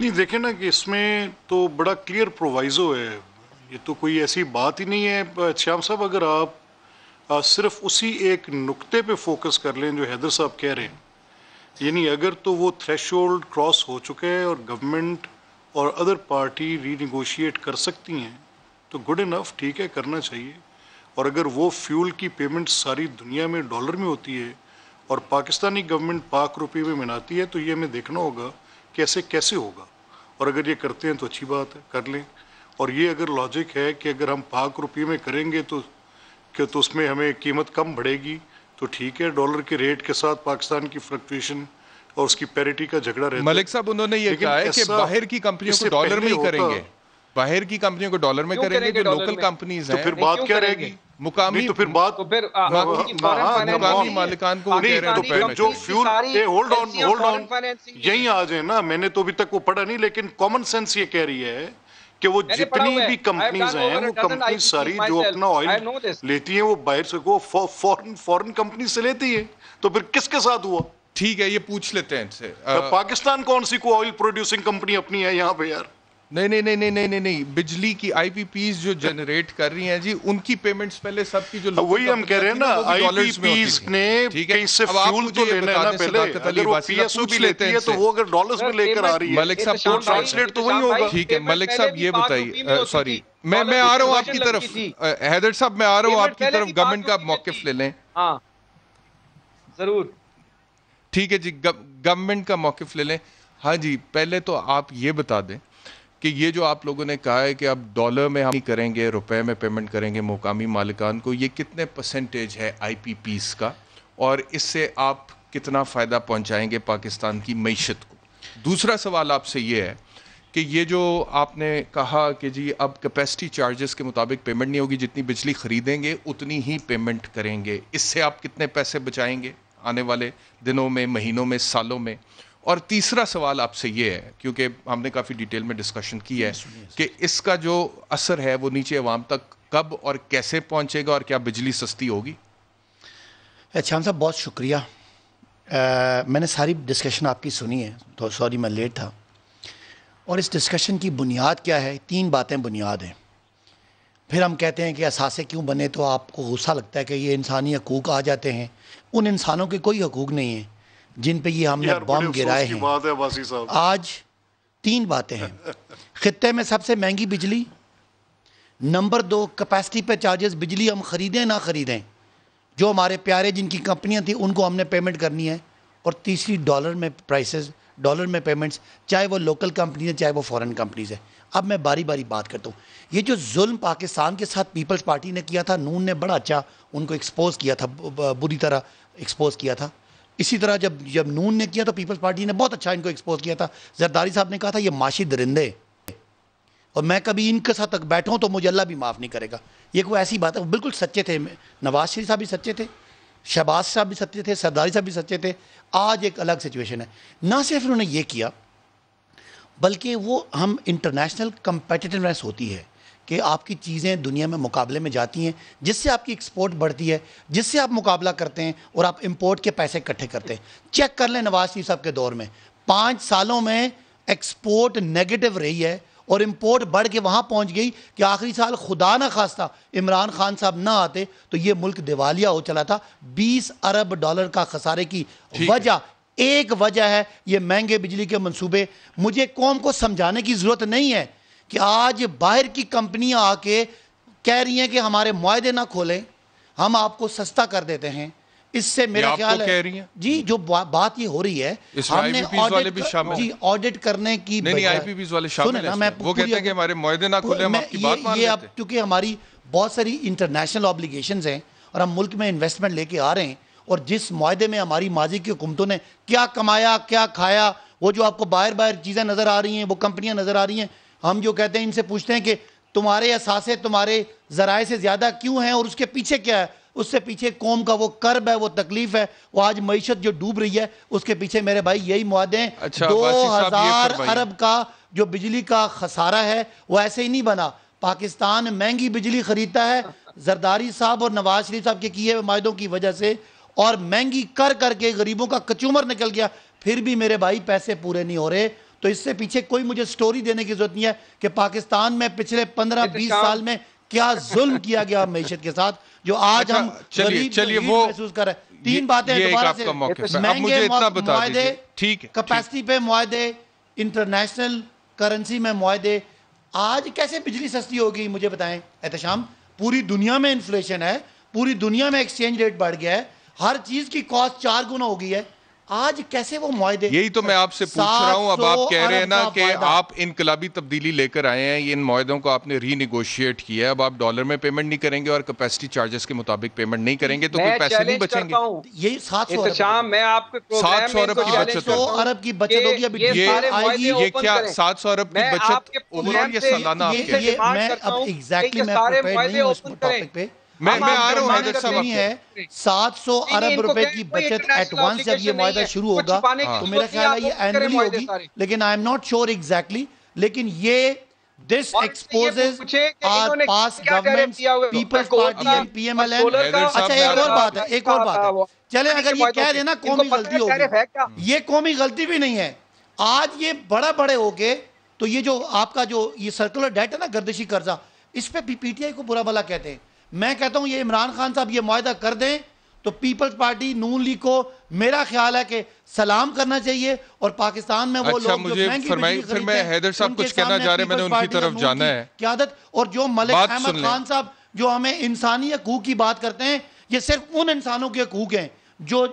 नहीं देखें ना कि इसमें तो बड़ा क्लियर प्रोवाइजो है ये तो कोई ऐसी बात ही नहीं है श्याम साहब अगर आप आ, सिर्फ उसी एक नुक्ते पे फोकस कर लें जो हैदर साहब कह रहे हैं यानी अगर तो वो थ्रेश क्रॉस हो चुके हैं और गवर्नमेंट और अदर पार्टी रीनिगोशिएट कर सकती हैं तो गुड इनफ ठीक है करना चाहिए और अगर वो फ्यूल की पेमेंट सारी दुनिया में डॉलर में होती है और पाकिस्तानी गवर्नमेंट पाक रुपये में मनाती है तो ये हमें देखना होगा कि ऐसे कैसे होगा और अगर ये करते हैं तो अच्छी बात है कर लें और ये अगर लॉजिक है कि अगर हम पाक रुपये में करेंगे तो क्यों तो उसमें हमें कीमत कम बढ़ेगी तो ठीक है डॉलर के रेट के साथ पाकिस्तान की फ्लक्चुएशन और उसकी पैरिटी का झगड़ा रहता मलिक साहब उन्होंने ये कहा है कि बाहर की कंपनियों को डॉलर में ही करेंगे बाहर की कंपनियों को डॉलर में करेंगे जो लोकल तो कंपनीज हैं तो फिर बात क्या रहेगी मुकामी तो फिर बात तो फिर हाँ, मुकामी मालिकान को तो फिर जो fuel hold on hold on यही आ जाए ना मैंने तो अभी तक वो पढ़ा नहीं लेकिन कॉमन सेंस ये कह रही है कि वो जितनी भी कंपनीज हैं वो कंपनी सारी जो अपना ऑयल लेती है वो बाहर से वो फॉरेन फॉरेन कंपनी से लेती है तो फिर किसके साथ हुआ ठीक है ये पूछ लेते हैं इनसे तो पाकिस्तान कौन सी को ऑयल प्रोड्यूसिंग कंपनी अपनी है यहाँ पे यार नहीं नहीं नहीं नहीं नहीं नहीं नहीं बिजली की आईपीपीज जो जनरेट कर रही हैं जी उनकी पेमेंट्स पहले सबकी जो वही हम कह रहे हैं ना आईपीपीज ने ठीक है इससे फ्यूल तो लेना है ना पहले अगर वो पीएसओ भी लेते हैं तो वो अगर डॉलर्स में लेकर आ रही है मलिक साहब तो ट्रांसलेट तो वही होगा ठीक है मलिक साहब ये बताइए सॉरी मैं मैं आ रहा हूँ आपकी तरफ हैदर साहब मैं आ रहा हूँ आपकी तरफ गवर्नमेंट का मौकफ ले लें हाँ। जरूर ठीक है जी गवर्नमेंट का मौकफ ले लें हाँ जी पहले तो आप ये बता दें कि ये जो आप लोगों ने कहा है कि आप डॉलर में हम करेंगे रुपए में पेमेंट करेंगे मुकामी मालिकान को ये कितने परसेंटेज है आईपीपीस का और इससे आप कितना फ़ायदा पहुंचाएंगे पाकिस्तान की मीशत को दूसरा सवाल आपसे ये है कि ये जो आपने कहा कि जी अब कैपेसिटी चार्जेस के मुताबिक पेमेंट नहीं होगी जितनी बिजली खरीदेंगे उतनी ही पेमेंट करेंगे इससे आप कितने पैसे बचाएंगे आने वाले दिनों में महीनों में सालों में और तीसरा सवाल आपसे ये है क्योंकि हमने काफ़ी डिटेल में डिस्कशन की है कि इसका जो असर है वो नीचे अवाम तक कब और कैसे पहुंचेगा और क्या बिजली सस्ती होगी अच्छा साहब बहुत शुक्रिया आ, मैंने सारी डिस्कशन आपकी सुनी है तो सॉरी मैं लेट था और इस डिस्कशन की बुनियाद क्या है तीन बातें बुनियाद हैं फिर हम कहते हैं कि असासे क्यों बने तो आपको गुस्सा लगता है कि ये इंसानी हकूक़ आ जाते हैं उन इंसानों के कोई हकूक़ नहीं है जिन पे ये हमने बम गिराए हैं आज तीन बातें हैं खत्ते में सबसे महंगी बिजली नंबर दो कैपेसिटी पे चार्जेस बिजली हम ख़रीदें ना ख़रीदें जो हमारे प्यारे जिनकी कंपनियां थी उनको हमने पेमेंट करनी है और तीसरी डॉलर में प्राइसेस डॉलर में पेमेंट्स चाहे वो लोकल कंपनी है चाहे वो फॉरेन कंपनीज है अब मैं बारी बारी बात करता हूँ ये जो जुल्म पाकिस्तान के साथ पीपल्स पार्टी ने किया था नून ने बड़ा अच्छा उनको एक्सपोज़ किया था बुरी तरह एक्सपोज़ किया था इसी तरह जब जब नून ने किया तो पीपल्स पार्टी ने बहुत अच्छा इनको एक्सपोज किया था जरदारी साहब ने कहा था ये माशी दरिंदे और मैं कभी इनके साथ तक बैठूँ तो मुझे अल्लाह भी माफ़ नहीं करेगा ये कोई ऐसी बात है वो बिल्कुल सच्चे थे नवाज शरीफ साहब भी सच्चे थे शहबाज साहब भी सच्चे थे सरदारी साहब भी सच्चे थे आज एक अलग सिचुएशन है ना सिर्फ उन्होंने ये किया बल्कि वो हम इंटरनेशनल कंपेटिटिवनेस होती है कि आपकी चीज़ें दुनिया में मुकाबले में जाती हैं जिससे आपकी एक्सपोर्ट बढ़ती है जिससे आप मुकाबला करते हैं और आप इम्पोर्ट के पैसे इकट्ठे करते हैं चेक कर लें नवाज शरीफ साहब के दौर में पाँच सालों में एक्सपोर्ट नेगेटिव रही है और इम्पोर्ट बढ़ के वहाँ पहुँच गई कि आखिरी साल खुदा ना खास्ता इमरान खान साहब ना आते तो ये मुल्क दिवालिया हो चला था बीस अरब डॉलर का खसारे की वजह एक वजह है ये महंगे बिजली के मंसूबे मुझे कौम को समझाने की ज़रूरत नहीं है कि आज बाहर की कंपनियां आके कह रही हैं कि हमारे मुआदे ना खोलें हम आपको सस्ता कर देते हैं इससे मेरा ख्याल है कह रही जी जो बा, बात ये हो रही है हमने वाले भी शामिल जी ऑडिट करने की नहीं, नहीं वाले शामिल मैं वो कहते हैं कि हमारे मुआदे ना तो खुले हम आपकी बात ये अब क्योंकि हमारी बहुत सारी इंटरनेशनल ऑब्लिगेशन हैं और हम मुल्क में इन्वेस्टमेंट लेके आ रहे हैं और जिस मुआदे में हमारी माजी की हुकूमतों ने क्या कमाया क्या खाया वो जो आपको बाहर बाहर चीज़ें नज़र आ रही हैं वो कंपनियां नज़र आ रही हैं हम जो कहते हैं इनसे पूछते हैं कि तुम्हारे असासे तुम्हारे ज़राए से ज़्यादा क्यों हैं और उसके पीछे क्या है उससे पीछे कौम का वो कर्ब है वो तकलीफ है वो आज मीशत जो डूब रही है उसके पीछे मेरे भाई यही मुआदे हैं अच्छा, दो हज़ार अरब का जो बिजली का खसारा है वो ऐसे ही नहीं बना पाकिस्तान महंगी बिजली खरीदता है जरदारी साहब और नवाज शरीफ साहब के किए हुए माहों की वजह से और महंगी कर करके गरीबों का कचूमर निकल गया फिर भी मेरे भाई पैसे पूरे नहीं हो रहे तो इससे पीछे कोई मुझे स्टोरी देने की जरूरत नहीं है कि पाकिस्तान में पिछले पंद्रह बीस साल में क्या जुल्म किया गया मैशत के साथ जो आज अच्छा, हम चलिए वो महसूस कर रहे हैं तीन बातें महंगे मुआदे ठीक कैपेसिटी पे मुआदे इंटरनेशनल करेंसी में मुआदे आज कैसे बिजली सस्ती होगी मुझे बताएं एहतम पूरी दुनिया में इन्फ्लेशन है पूरी दुनिया में एक्सचेंज रेट बढ़ गया है हर चीज़ की कॉस्ट चार गुना हो गई है आज कैसे वो मुआदे यही तो मैं आपसे पूछ रहा हूँ अब आप कह रहे हैं ना कि आप इनकलाबी तब्दीली लेकर आए हैं इन माहों को आपने रीनिगोशिएट किया है अब आप डॉलर में पेमेंट नहीं करेंगे और कैपेसिटी चार्जेस के मुताबिक पेमेंट नहीं करेंगे तो कोई पैसे नहीं बचेंगे यही सात सौ सात सौ अरब की बचत अरब की बचत होगी अभी ये आएगी ये क्या सात सौ अरब की बचत ओवरऑल ये सालाना मैं अब एग्जैक्टली मैं टॉपिक पे मैं मैं आ रहा हूं सात है 700 अरब रुपए की बचत एडवांस जब ये मुआदा शुरू होगा तो मेरा ख्याल है ये एनुअली होगी लेकिन I am not sure exactly लेकिन ये this exposes our past government Peoples Party and PMLN अच्छा एक और बात है एक और बात है चले अगर ये कह देना कौमी गलती होगी हम्म। ये कौमी गलती भी नहीं है आज ये बड़ा बड़े हो गए तो ये जो आपका जो ये सर्कुलर डेट है ना गर्दिशी कर्जा इस पे पीटीआई को बुरा भला कहते हैं मैं कहता हूं ये इमरान खान साहब ये माहा कर दें तो पीपल्स पार्टी नून लीग को मेरा ख्याल है कि सलाम करना चाहिए और पाकिस्तान में वो अच्छा, लोग मुझे फिर मैं हैदर साहब कुछ कहना जा रहे मैंने उनकी तरफ जाना है क्यादत और जो मलिक अहमद खान साहब जो हमें इंसानी हकूक की बात करते हैं ये सिर्फ उन इंसानों के हकूक हैं जो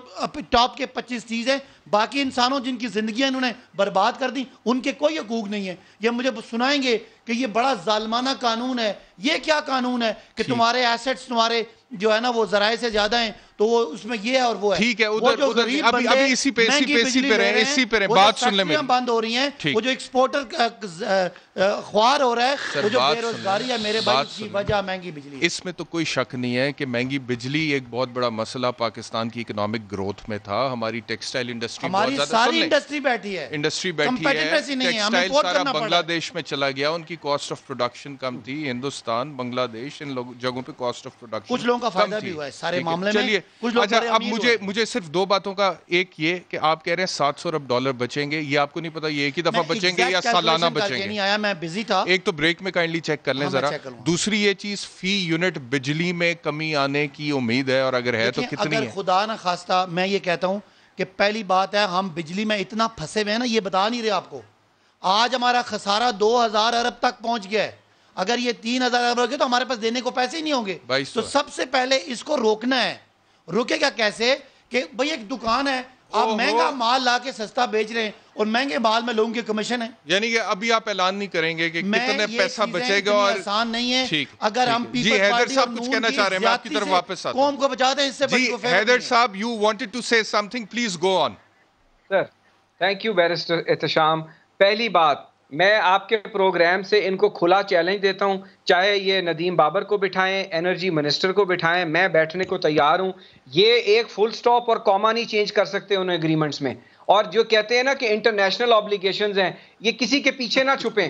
टॉप के 25 चीज़ है बाकी इंसानों जिनकी ज़िंदगी इन्होंने बर्बाद कर दी उनके कोई हकूक नहीं है ये मुझे सुनाएंगे कि ये बड़ा जालमाना कानून है ये क्या कानून है कि तुम्हारे एसेट्स तुम्हारे जो है ना वो ज़राए से ज़्यादा हैं तो वो उसमें ये है और वो है ठीक है उधर उधर अभी अभी इसी पे इसी पे इसी पे रहे इसी पे रहे बात सुन ले मेरी बंद हो रही हैं वो जो एक्सपोर्टर ख्वार हो रहा है वो जो बेरोजगारी है मेरे भाई की वजह महंगी बिजली इसमें तो कोई शक नहीं है कि महंगी बिजली एक बहुत बड़ा मसला पाकिस्तान की इकोनॉमिक ग्रोथ में था हमारी टेक्सटाइल इंडस्ट्री हमारी सारी इंडस्ट्री बैठी है इंडस्ट्री बैठी है टेक्सटाइल सारा बांग्लादेश में चला गया उनकी कॉस्ट ऑफ प्रोडक्शन कम थी हिंदुस्तान बांग्लादेश इन जगहों पे कॉस्ट ऑफ प्रोडक्शन कुछ लोगों का फायदा भी हुआ है सारे मामले में चलिए कुछ अच्छा अब मुझे मुझे सिर्फ दो बातों का एक ये कि आप कह रहे हैं सात सौ अरब डॉलर बचेंगे ये आपको नहीं पता ये एक ही दफा बचेंगे या सालाना बचेंगे नहीं आया मैं बिजी था एक तो ब्रेक में काइंडली चेक कर लें हाँ, जरा दूसरी ये चीज फी यूनिट बिजली में कमी आने की उम्मीद है और अगर है तो कितनी अगर खुदा ना खास्ता मैं ये कहता हूँ कि पहली बात है हम बिजली में इतना फंसे हुए हैं ना ये बता नहीं रहे आपको आज हमारा खसारा दो हजार अरब तक पहुंच गया है अगर ये तीन हजार अरब हो गए तो हमारे पास देने को पैसे ही नहीं होंगे तो सबसे पहले इसको रोकना है रुकेगा कैसे कि भाई एक दुकान है आप महंगा माल ला के सस्ता बेच रहे हैं और महंगे माल में लोगों के कमीशन है यानी कि अभी आप ऐलान नहीं करेंगे कि कितने पैसा बचेगा और आसान नहीं है ठीक, अगर हम हैदर साहब कुछ कहना चाह रहे हैं आपकी तरफ वापस कौन को बचा दें इससे हैदर साहब you wanted to say something please go on sir thank you barrister Ehtisham पहली बात मैं आपके प्रोग्राम से इनको खुला चैलेंज देता हूं चाहे ये नदीम बाबर को बिठाएं एनर्जी मिनिस्टर को बिठाएं मैं बैठने को तैयार हूं ये एक फुल स्टॉप और कॉमा नहीं चेंज कर सकते उन एग्रीमेंट्स में और जो कहते हैं ना कि इंटरनेशनल ऑब्लिगेशन हैं ये किसी के पीछे ना छुपें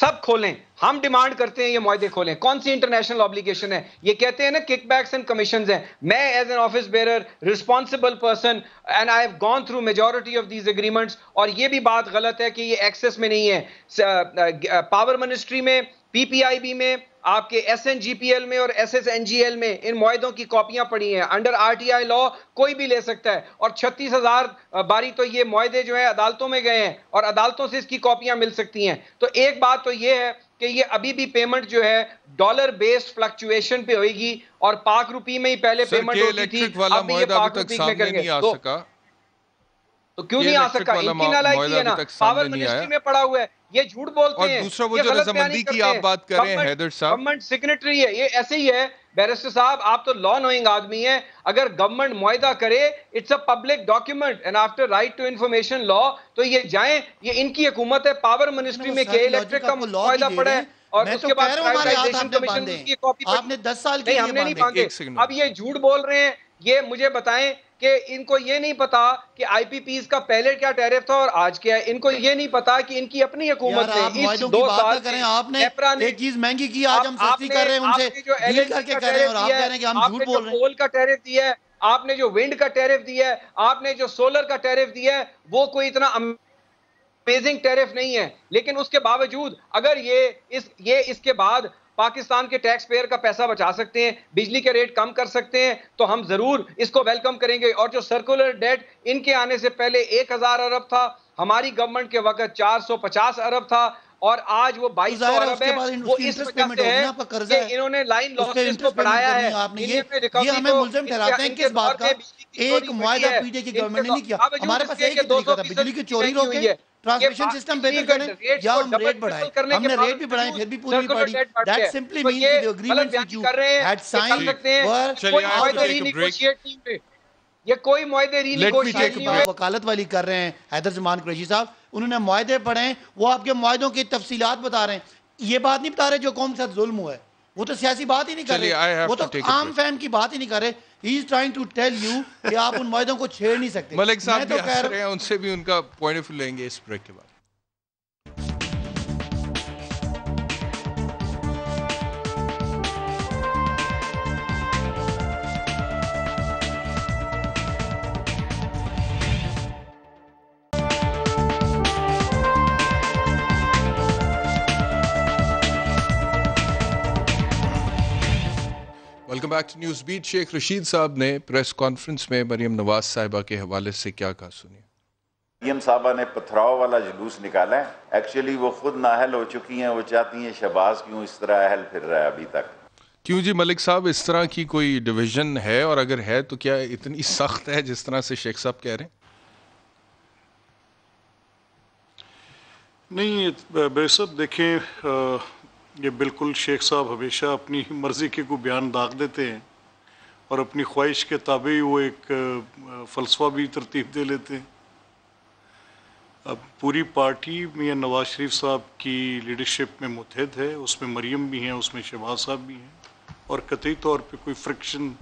सब खोलें हम डिमांड करते हैं ये माहे खोलें कौन सी इंटरनेशनल ऑब्लिगेशन है ये कहते हैं ना किक बैक्स एंड कमीशन हैं मैं as an office bearer responsible person and I have gone through majority of these agreements और ये भी बात गलत है कि ये एक्सेस में नहीं है पावर मिनिस्ट्री uh, uh, में पीपीआईबी में आपके S N G P L में और S S N G L में इन माहों की कॉपियां पड़ी हैं under R T I law कोई भी ले सकता है और छत्तीस हज़ार बारी तो ये माहे जो है अदालतों में गए हैं और अदालतों से इसकी कॉपियां मिल सकती हैं तो एक बात तो ये है कि ये अभी भी पेमेंट जो है डॉलर बेस्ड फ्लक्चुएशन पे होगी और पाक रुपी में ही पहले पेमेंट होती थी अब ये पाक रुपी में करेंगे तो, तो, क्यों नहीं आ सकता इनकी नालायकी है ना पावर मिनिस्ट्री में पड़ा हुआ है ये झूठ बोलते हैं दूसरा वो जो रजामंदी की आप बात कर रहे हैं हैदर साहब गवर्नमेंट सेक्रेटरी है ये ऐसे ही है बैरिस्टर साहब आप तो लॉ नोइंग आदमी हैं अगर गवर्नमेंट मुआदा करे it's a public document and after right to information law तो ये जाएं ये इनकी हुकूमत है पावर मिनिस्ट्री में तो के इलेक्ट्रिक का मुआदा पड़ा है और उसके बाद प्राइवेटाइजेशन कमीशन की कॉपी आपने 10 साल की हमने नहीं मांगे अब ये झूठ बोल रहे हैं ये मुझे बताएं कि इनको ये नहीं पता कि आईपीपीज का पहले क्या टैरिफ था और आज क्या है इनको ये नहीं पता कि इनकी अपनी हुकूमत से इस दो साल करें आपने एक चीज महंगी की आज हम सस्ती कर रहे हैं उनसे जो करके कर रहे हैं और आप कह रहे हैं कि हम झूठ बोल रहे हैं कोल का टैरिफ दिया है आपने जो विंड का टैरिफ दिया है आपने जो सोलर का टैरिफ दिया है वो कोई इतना अमेजिंग टैरिफ नहीं है लेकिन उसके बावजूद अगर ये इस ये इसके बाद पाकिस्तान के टैक्स पेयर का पैसा बचा सकते हैं बिजली के रेट कम कर सकते हैं तो हम ज़रूर इसको वेलकम करेंगे और जो सर्कुलर डेट इनके आने से पहले एक हज़ार अरब था हमारी गवर्नमेंट के वक्त 450 अरब था और आज वो बाईस अरब है वो इस वजह से है कि इन्होंने लाइन लॉस को बढ़ाया है एक मुआवजा की गवर्नमेंट ने नहीं किया हमारे पास एक बिजली की चोरी रोकी है ट्रांसमिशन सिस्टम बेहतर करें या हम रेट बढ़ाएं हमने रेट भी बढ़ाए फिर भी पूरी party that simply means the agreement with you had sign वर कोई तो ये कोई मुआदे वकालत वाली कर रहे हैं हैदर जमान कुरैशी साहब उन्होंने माहे पढ़े वो आपके माहों की तफसीलात बता रहे हैं ये बात नहीं बता रहे जो कौम के साथ जुल्म हुआ है वो तो सियासी बात ही नहीं कर रहे वो तो आम फैम की बात ही नहीं कर रहे he is trying to tell you कि आप उन मायदों को छेड़ नहीं सकते मलिक साहब तो कह रहे हैं उनसे भी उनका पॉइंट ऑफ व्यू लेंगे इस ब्रेक के बाद back to news beat Sheikh Rashid साहब ने प्रेस कॉन्फ्रेंस में मरियम नवाज साहिबा के हवाले से क्या कहा सुनिए मरियम साहबा ने पथराव वाला जुलूस निकाला है एक्चुअली वो खुद नाहल हो चुकी हैं वो चाहती हैं शहबाज क्यों इस तरह अहल फिर रहा है अभी तक क्यों जी मलिक साहब इस तरह की कोई डिवीजन है और अगर है तो क्या इतनी सख्त है जिस तरह से शेख साहब कह रहे हैं नहीं बेसब देखें ये बिल्कुल शेख साहब हमेशा अपनी मर्ज़ी के को बयान दाग देते हैं और अपनी ख्वाहिश के ताबे ही वो एक फ़लसफ़ा भी तरतीब दे लेते हैं अब पूरी पार्टी मियाँ नवाज शरीफ साहब की लीडरशिप में मुतहद है उसमें मरियम भी हैं उसमें शहबाज साहब भी हैं और कतई तौर पर कोई फ्रिक्शन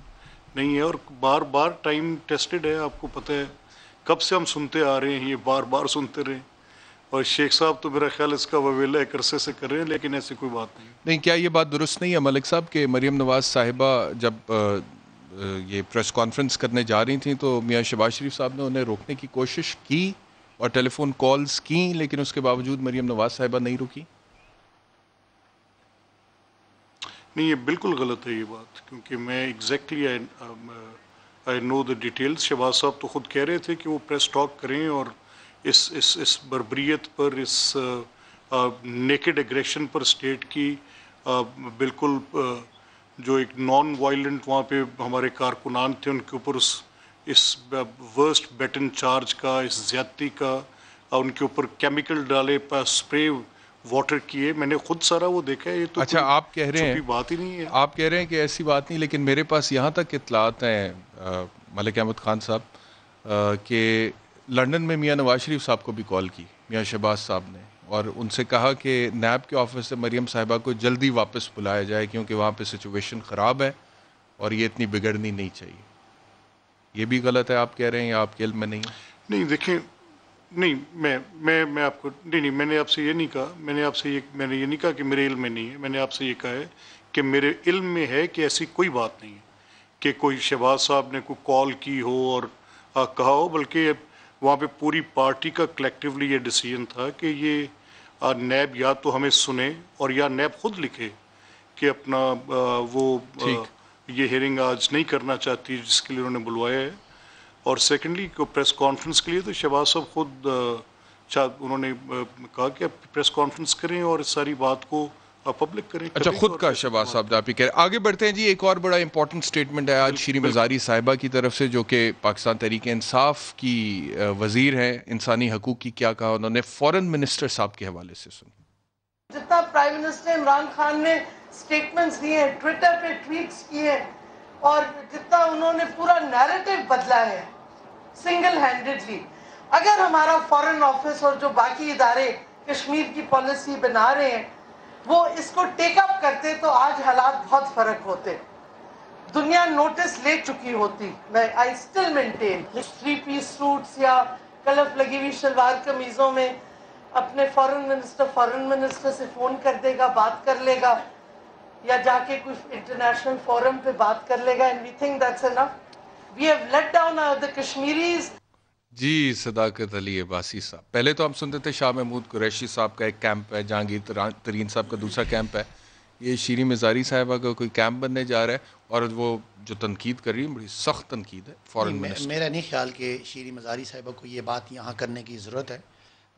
नहीं है और बार बार टाइम टेस्टेड है आपको पता है कब से हम सुनते आ रहे हैं ये बार बार सुनते रहे हैं और शेख साहब तो मेरा ख्याल इसका ववेला एक अरसे से कर रहे हैं लेकिन ऐसी कोई बात नहीं नहीं क्या ये बात दुरुस्त नहीं है मलिक साहब के मरीम नवाज साहिबा जब ये प्रेस कॉन्फ्रेंस करने जा रही थी तो मियाँ शबाज शरीफ साहब ने उन्हें रोकने की कोशिश की और टेलीफोन कॉल्स की लेकिन उसके बावजूद मरीम नवाज साहिबा नहीं रुकी नहीं ये बिल्कुल गलत है ये बात क्योंकि मैं exactly I know the details Shahbaz साहब तो खुद कह रहे थे कि वो प्रेस टॉक करें और इस इस इस बरबरीत पर इस नेकेड एग्रेशन पर स्टेट की आ, बिल्कुल आ, जो एक नॉन वायलेंट वहाँ पे हमारे कारकुनान थे उनके ऊपर उस इस वर्स्ट बैटन चार्ज का इस ज्यादती का उनके ऊपर केमिकल डाले स्प्रे वाटर किए मैंने खुद सारा वो देखा है ये तो अच्छा आप कह रहे हैं बात ही नहीं है आप कह रहे हैं कि ऐसी बात नहीं लेकिन मेरे पास यहाँ तक इतलात हैं मलिक अहमद खान साहब कि लंदन में मियाँ नवाज शरीफ साहब को भी कॉल की मियाँ शहबाज साहब ने और उनसे कहा कि नैब के ऑफिस से मरीम साहिबा को जल्दी वापस बुलाया जाए क्योंकि वहाँ पे सिचुएशन ख़राब है और ये इतनी बिगड़नी नहीं चाहिए ये भी गलत है आप कह रहे हैं या आपके इल्म में नहीं नहीं देखें नहीं मैं मैं मैं आपको नहीं नहीं मैंने आपसे ये नहीं कहा मैंने आपसे ये मैंने ये नहीं कहा कि मेरे इल्म में नहीं है मैंने आपसे ये कहा है कि मेरे इल्म में है कि ऐसी कोई बात नहीं है कि कोई शहबाज साहब ने कोई कॉल की हो और आ, कहा हो बल्कि वहाँ पे पूरी पार्टी का कलेक्टिवली ये डिसीजन था कि ये नैब या तो हमें सुने और या नैब खुद लिखे कि अपना वो ये हेयरिंग आज नहीं करना चाहती जिसके लिए उन्होंने बुलवाया है और सेकेंडली प्रेस कॉन्फ्रेंस के लिए तो शहबाज साहब खुद उन्होंने कहा कि प्रेस कॉन्फ्रेंस करें और इस सारी बात को पब्लिक करें अच्छा खुद का शबाज साहब आप ही कह रहे आगे बढ़ते हैं जी एक और बड़ा इंपॉर्टेंट स्टेटमेंट है आज श्री मजारी साहिबा की तरफ से जो कि पाकिस्तान तहरीक इंसाफ की वजीर हैं इंसानी हकूक की क्या कहा उन्होंने फॉरेन मिनिस्टर साहब के हवाले से सुन जितना प्राइम मिनिस्टर इमरान खान ने स्टेटमेंट्स दिए हैं ट्विटर पे ट्वीट्स किए और जितना उन्होंने पूरा नैरेटिव बदला है सिंगल हैंडेडली अगर हमारा फॉरेन ऑफिस और जो बाकी इदारे कश्मीर की पॉलिसी बना रहे हैं वो इसको टेकअप करते तो आज हालात बहुत फर्क होते दुनिया नोटिस ले चुकी होती मैं I still maintain three piece suits या कलफ लगी हुई शलवार कमीज़ों में अपने फॉरेन मिनिस्टर फॉरेन मिनिस्टर से फ़ोन कर देगा बात कर लेगा या जाके कुछ इंटरनेशनल फोरम पे बात कर लेगा and we think that's enough we have let down the Kashmiris जी सदाकत अली अब्बासी साहब पहले तो हम सुनते थे शाह महमूद कुरैशी साहब का एक कैंप है जहांगीर तरीन साहब का दूसरा कैंप है ये शीरी मज़ारी साहिबा का कोई कैंप बनने जा रहा है और वो जो तनकीद कर रही है बड़ी सख्त तनकीद है फॉरन में मेरा नहीं ख्याल कि शीरी मज़ारी साहिबा को ये बात यहाँ करने की ज़रूरत है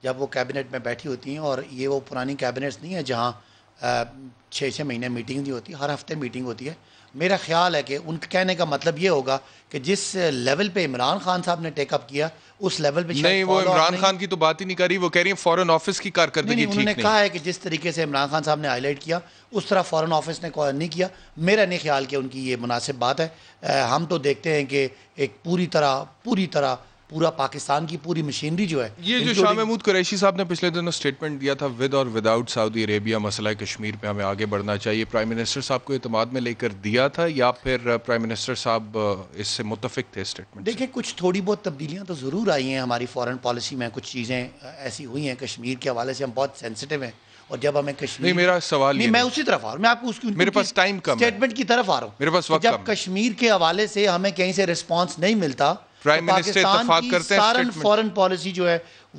जब वो कैबिनेट में बैठी होती हैं और ये वो पुरानी कैबिनेट्स नहीं है जहाँ छः छः महीने मीटिंग नहीं होती हर हफ्ते मीटिंग होती है मेरा ख्याल है कि उनके कहने का मतलब ये होगा कि जिस लेवल पे इमरान खान साहब ने टेकअप किया उस लेवल पे नहीं वो इमरान खान की तो बात ही नहीं करी वो कह रही है फॉरेन ऑफिस की कारकर्दगी ठीक उन्होंने कहा है कि जिस तरीके से इमरान खान साहब ने हाईलाइट किया उस तरह फॉरेन ऑफिस ने कॉल नहीं किया मेरा नहीं ख्याल कि उनकी ये मुनासिब बात है हम तो देखते हैं कि एक पूरी तरह पूरी तरह पूरा पाकिस्तान की पूरी मशीनरी जो है ये जो शाह महमूद कुरैशी साहब ने पिछले दिनों स्टेटमेंट दिया था विद और विदाउट सऊदी अरेबिया मसला कश्मीर पे हमें आगे बढ़ना चाहिए प्राइम मिनिस्टर साहब को अतमाद में लेकर दिया था या फिर प्राइम uh, मिनिस्टर साहब uh, इससे मुतफिक थे स्टेटमेंट देखिए कुछ थोड़ी बहुत तब्दीलियाँ तो ज़रूर आई हैं हमारी फ़ॉरन पॉलिसी में कुछ चीज़ें uh, ऐसी हुई हैं कश्मीर के हवाले से हम बहुत सेंसिटिव हैं और जब हमें कश्मीर नहीं मेरा सवाल नहीं, मैं उसी तरफ आ रहा हूँ मैं आपको उसकी मेरे पास टाइम कम स्टेटमेंट की तरफ आ रहा हूँ मेरे पास वक्त जब कश्मीर के हवाले से हमें कहीं से रिस्पॉन्स नहीं मिलता प्राइम मिनिस्टर इतफाक करते हैं फॉरन पॉलिसी जो है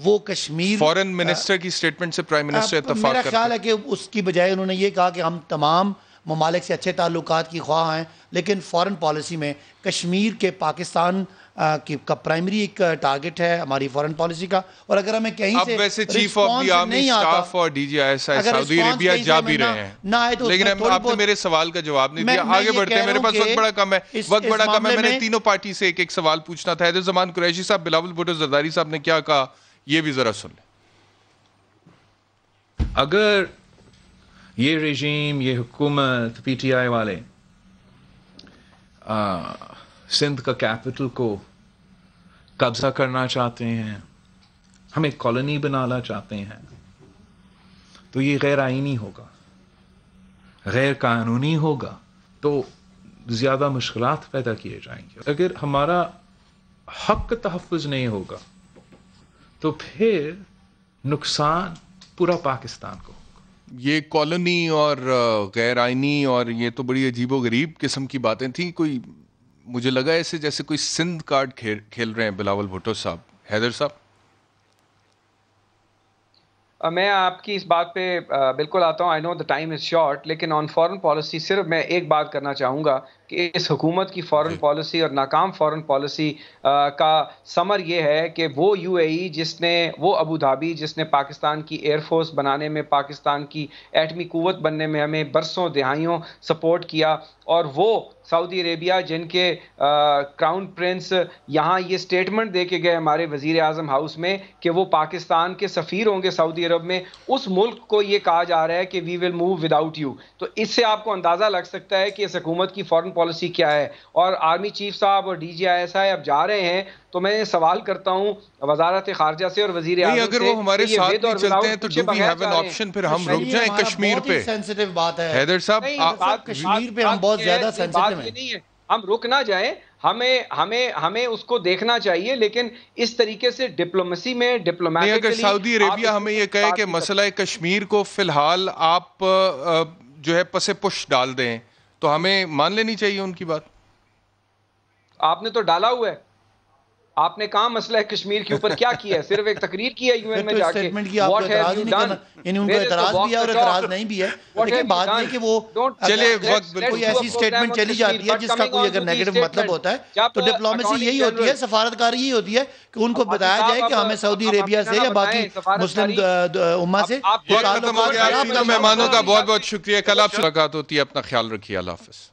वो कश्मीर फॉरन मिनिस्टर की स्टेटमेंट से प्राइम मिनिस्टर इतफाक मेरा ख्याल है कि उसकी बजाय उन्होंने ये कहा कि हम तमाम ममालिक से अच्छे ताल्लुकात की ख्वाह हैं लेकिन फॉरेन पॉलिसी में कश्मीर के पाकिस्तान कि का प्राइमरी एक टारगेट है हमारी फॉरेन पॉलिसी का और अगर हमें कहीं से वैसे chief of the army staff और डीजीआईएसआई सऊदी अरेबिया जा भी रहे हैं ना है तो लेकिन आपने मेरे सवाल का जवाब नहीं दिया आगे बढ़ते हैं मेरे पास वक्त बड़ा कम है वक्त बड़ा कम है मैंने तीनों पार्टी से एक एक सवाल पूछना था जमान कुरैशी साहब बिलावल भुटो जरदारी साहब ने क्या कहा यह भी जरा सुन लें अगर ये रेजीम ये हुकूमत पीटीआई वाले सिंध का कैपिटल को कब्जा करना चाहते हैं हम एक कॉलोनी बनाना चाहते हैं तो ये गैर आइनी होगा गैर कानूनी होगा तो ज़्यादा मुश्किल पैदा किए जाएंगे अगर हमारा हक तहफ़ नहीं होगा तो फिर नुकसान पूरा पाकिस्तान को ये कॉलोनी और गैर आइनी और ये तो बड़ी अजीबो गरीब किस्म की बातें थी कोई मुझे लगा ऐसे जैसे कोई सिंध कार्ड खेल खेल रहे हैं बिलावल भुट्टो साहब हैदर साहब मैं आपकी इस बात पे बिल्कुल आता हूँ I know the time is short लेकिन ऑन फॉरेन पॉलिसी सिर्फ मैं एक बात करना चाहूँगा कि इस हुकूमत की फॉरेन पॉलिसी और नाकाम फॉरेन पॉलिसी का समर यह है कि वो यूएई जिसने वो अबू धाबी जिसने पाकिस्तान की एयरफोर्स बनाने में पाकिस्तान की एटमी कुत बनने में हमें बरसों दहाइयों सपोर्ट किया और वो सऊदी अरेबिया जिनके क्राउन प्रिंस यहाँ ये स्टेटमेंट दे के गए हमारे वजीर आजम हाउस में कि वो पाकिस्तान के सफ़ीर होंगे सऊदी अरब में उस मुल्क को ये कहा जा रहा है कि we will move without you तो इससे आपको अंदाज़ा लग सकता है कि इस हकूमत की फॉरन पॉलिसी पॉलिसी क्या है और आर्मी चीफ साहब और D G I S I अब जा रहे हैं तो मैं सवाल करता हूँ वजारत खारजा से और वजीर अगर वो हमारे साथ नहीं चलते हैं तो do we have an option फिर हम तो रुक कश्मीर पे सेंसिटिव बात है हैदर साहब कश्मीर पे हम बहुत ज्यादा सेंसिटिव हैं हम रुक ना जाए हमें हमें हमें उसको देखना चाहिए लेकिन इस तरीके से डिप्लोमेसी में डिप्लोमेटिक अगर सऊदी अरेबिया हमें ये कहे कि मसला कश्मीर को फिलहाल आप जो है पसे पुश डाल दें तो हमें मान लेनी चाहिए उनकी बात आपने तो डाला हुआ है आपने कहा मसला है कश्मीर के ऊपर क्या किया है सिर्फ एक तकरीर की है यूएन में तो जाके स्टेटमेंट आपको हैव नहीं करना यानी उनको एतराज तो भी है और एतराज नहीं भी है लेकिन बात ये कि वो चले वक्त बिल्कुल ऐसी स्टेटमेंट चली जाती है जिसका कोई अगर नेगेटिव मतलब होता है तो डिप्लोमेसी यही होती है सफारतकारी यही होती है कि उनको बताया जाए कि हमें सऊदी अरेबिया से या बाकी मुस्लिम उम्मा से मेहमानों का बहुत बहुत शुक्रिया कल आप मुलाकात होती है अपना ख्याल रखिए अल्लाह हाफिज़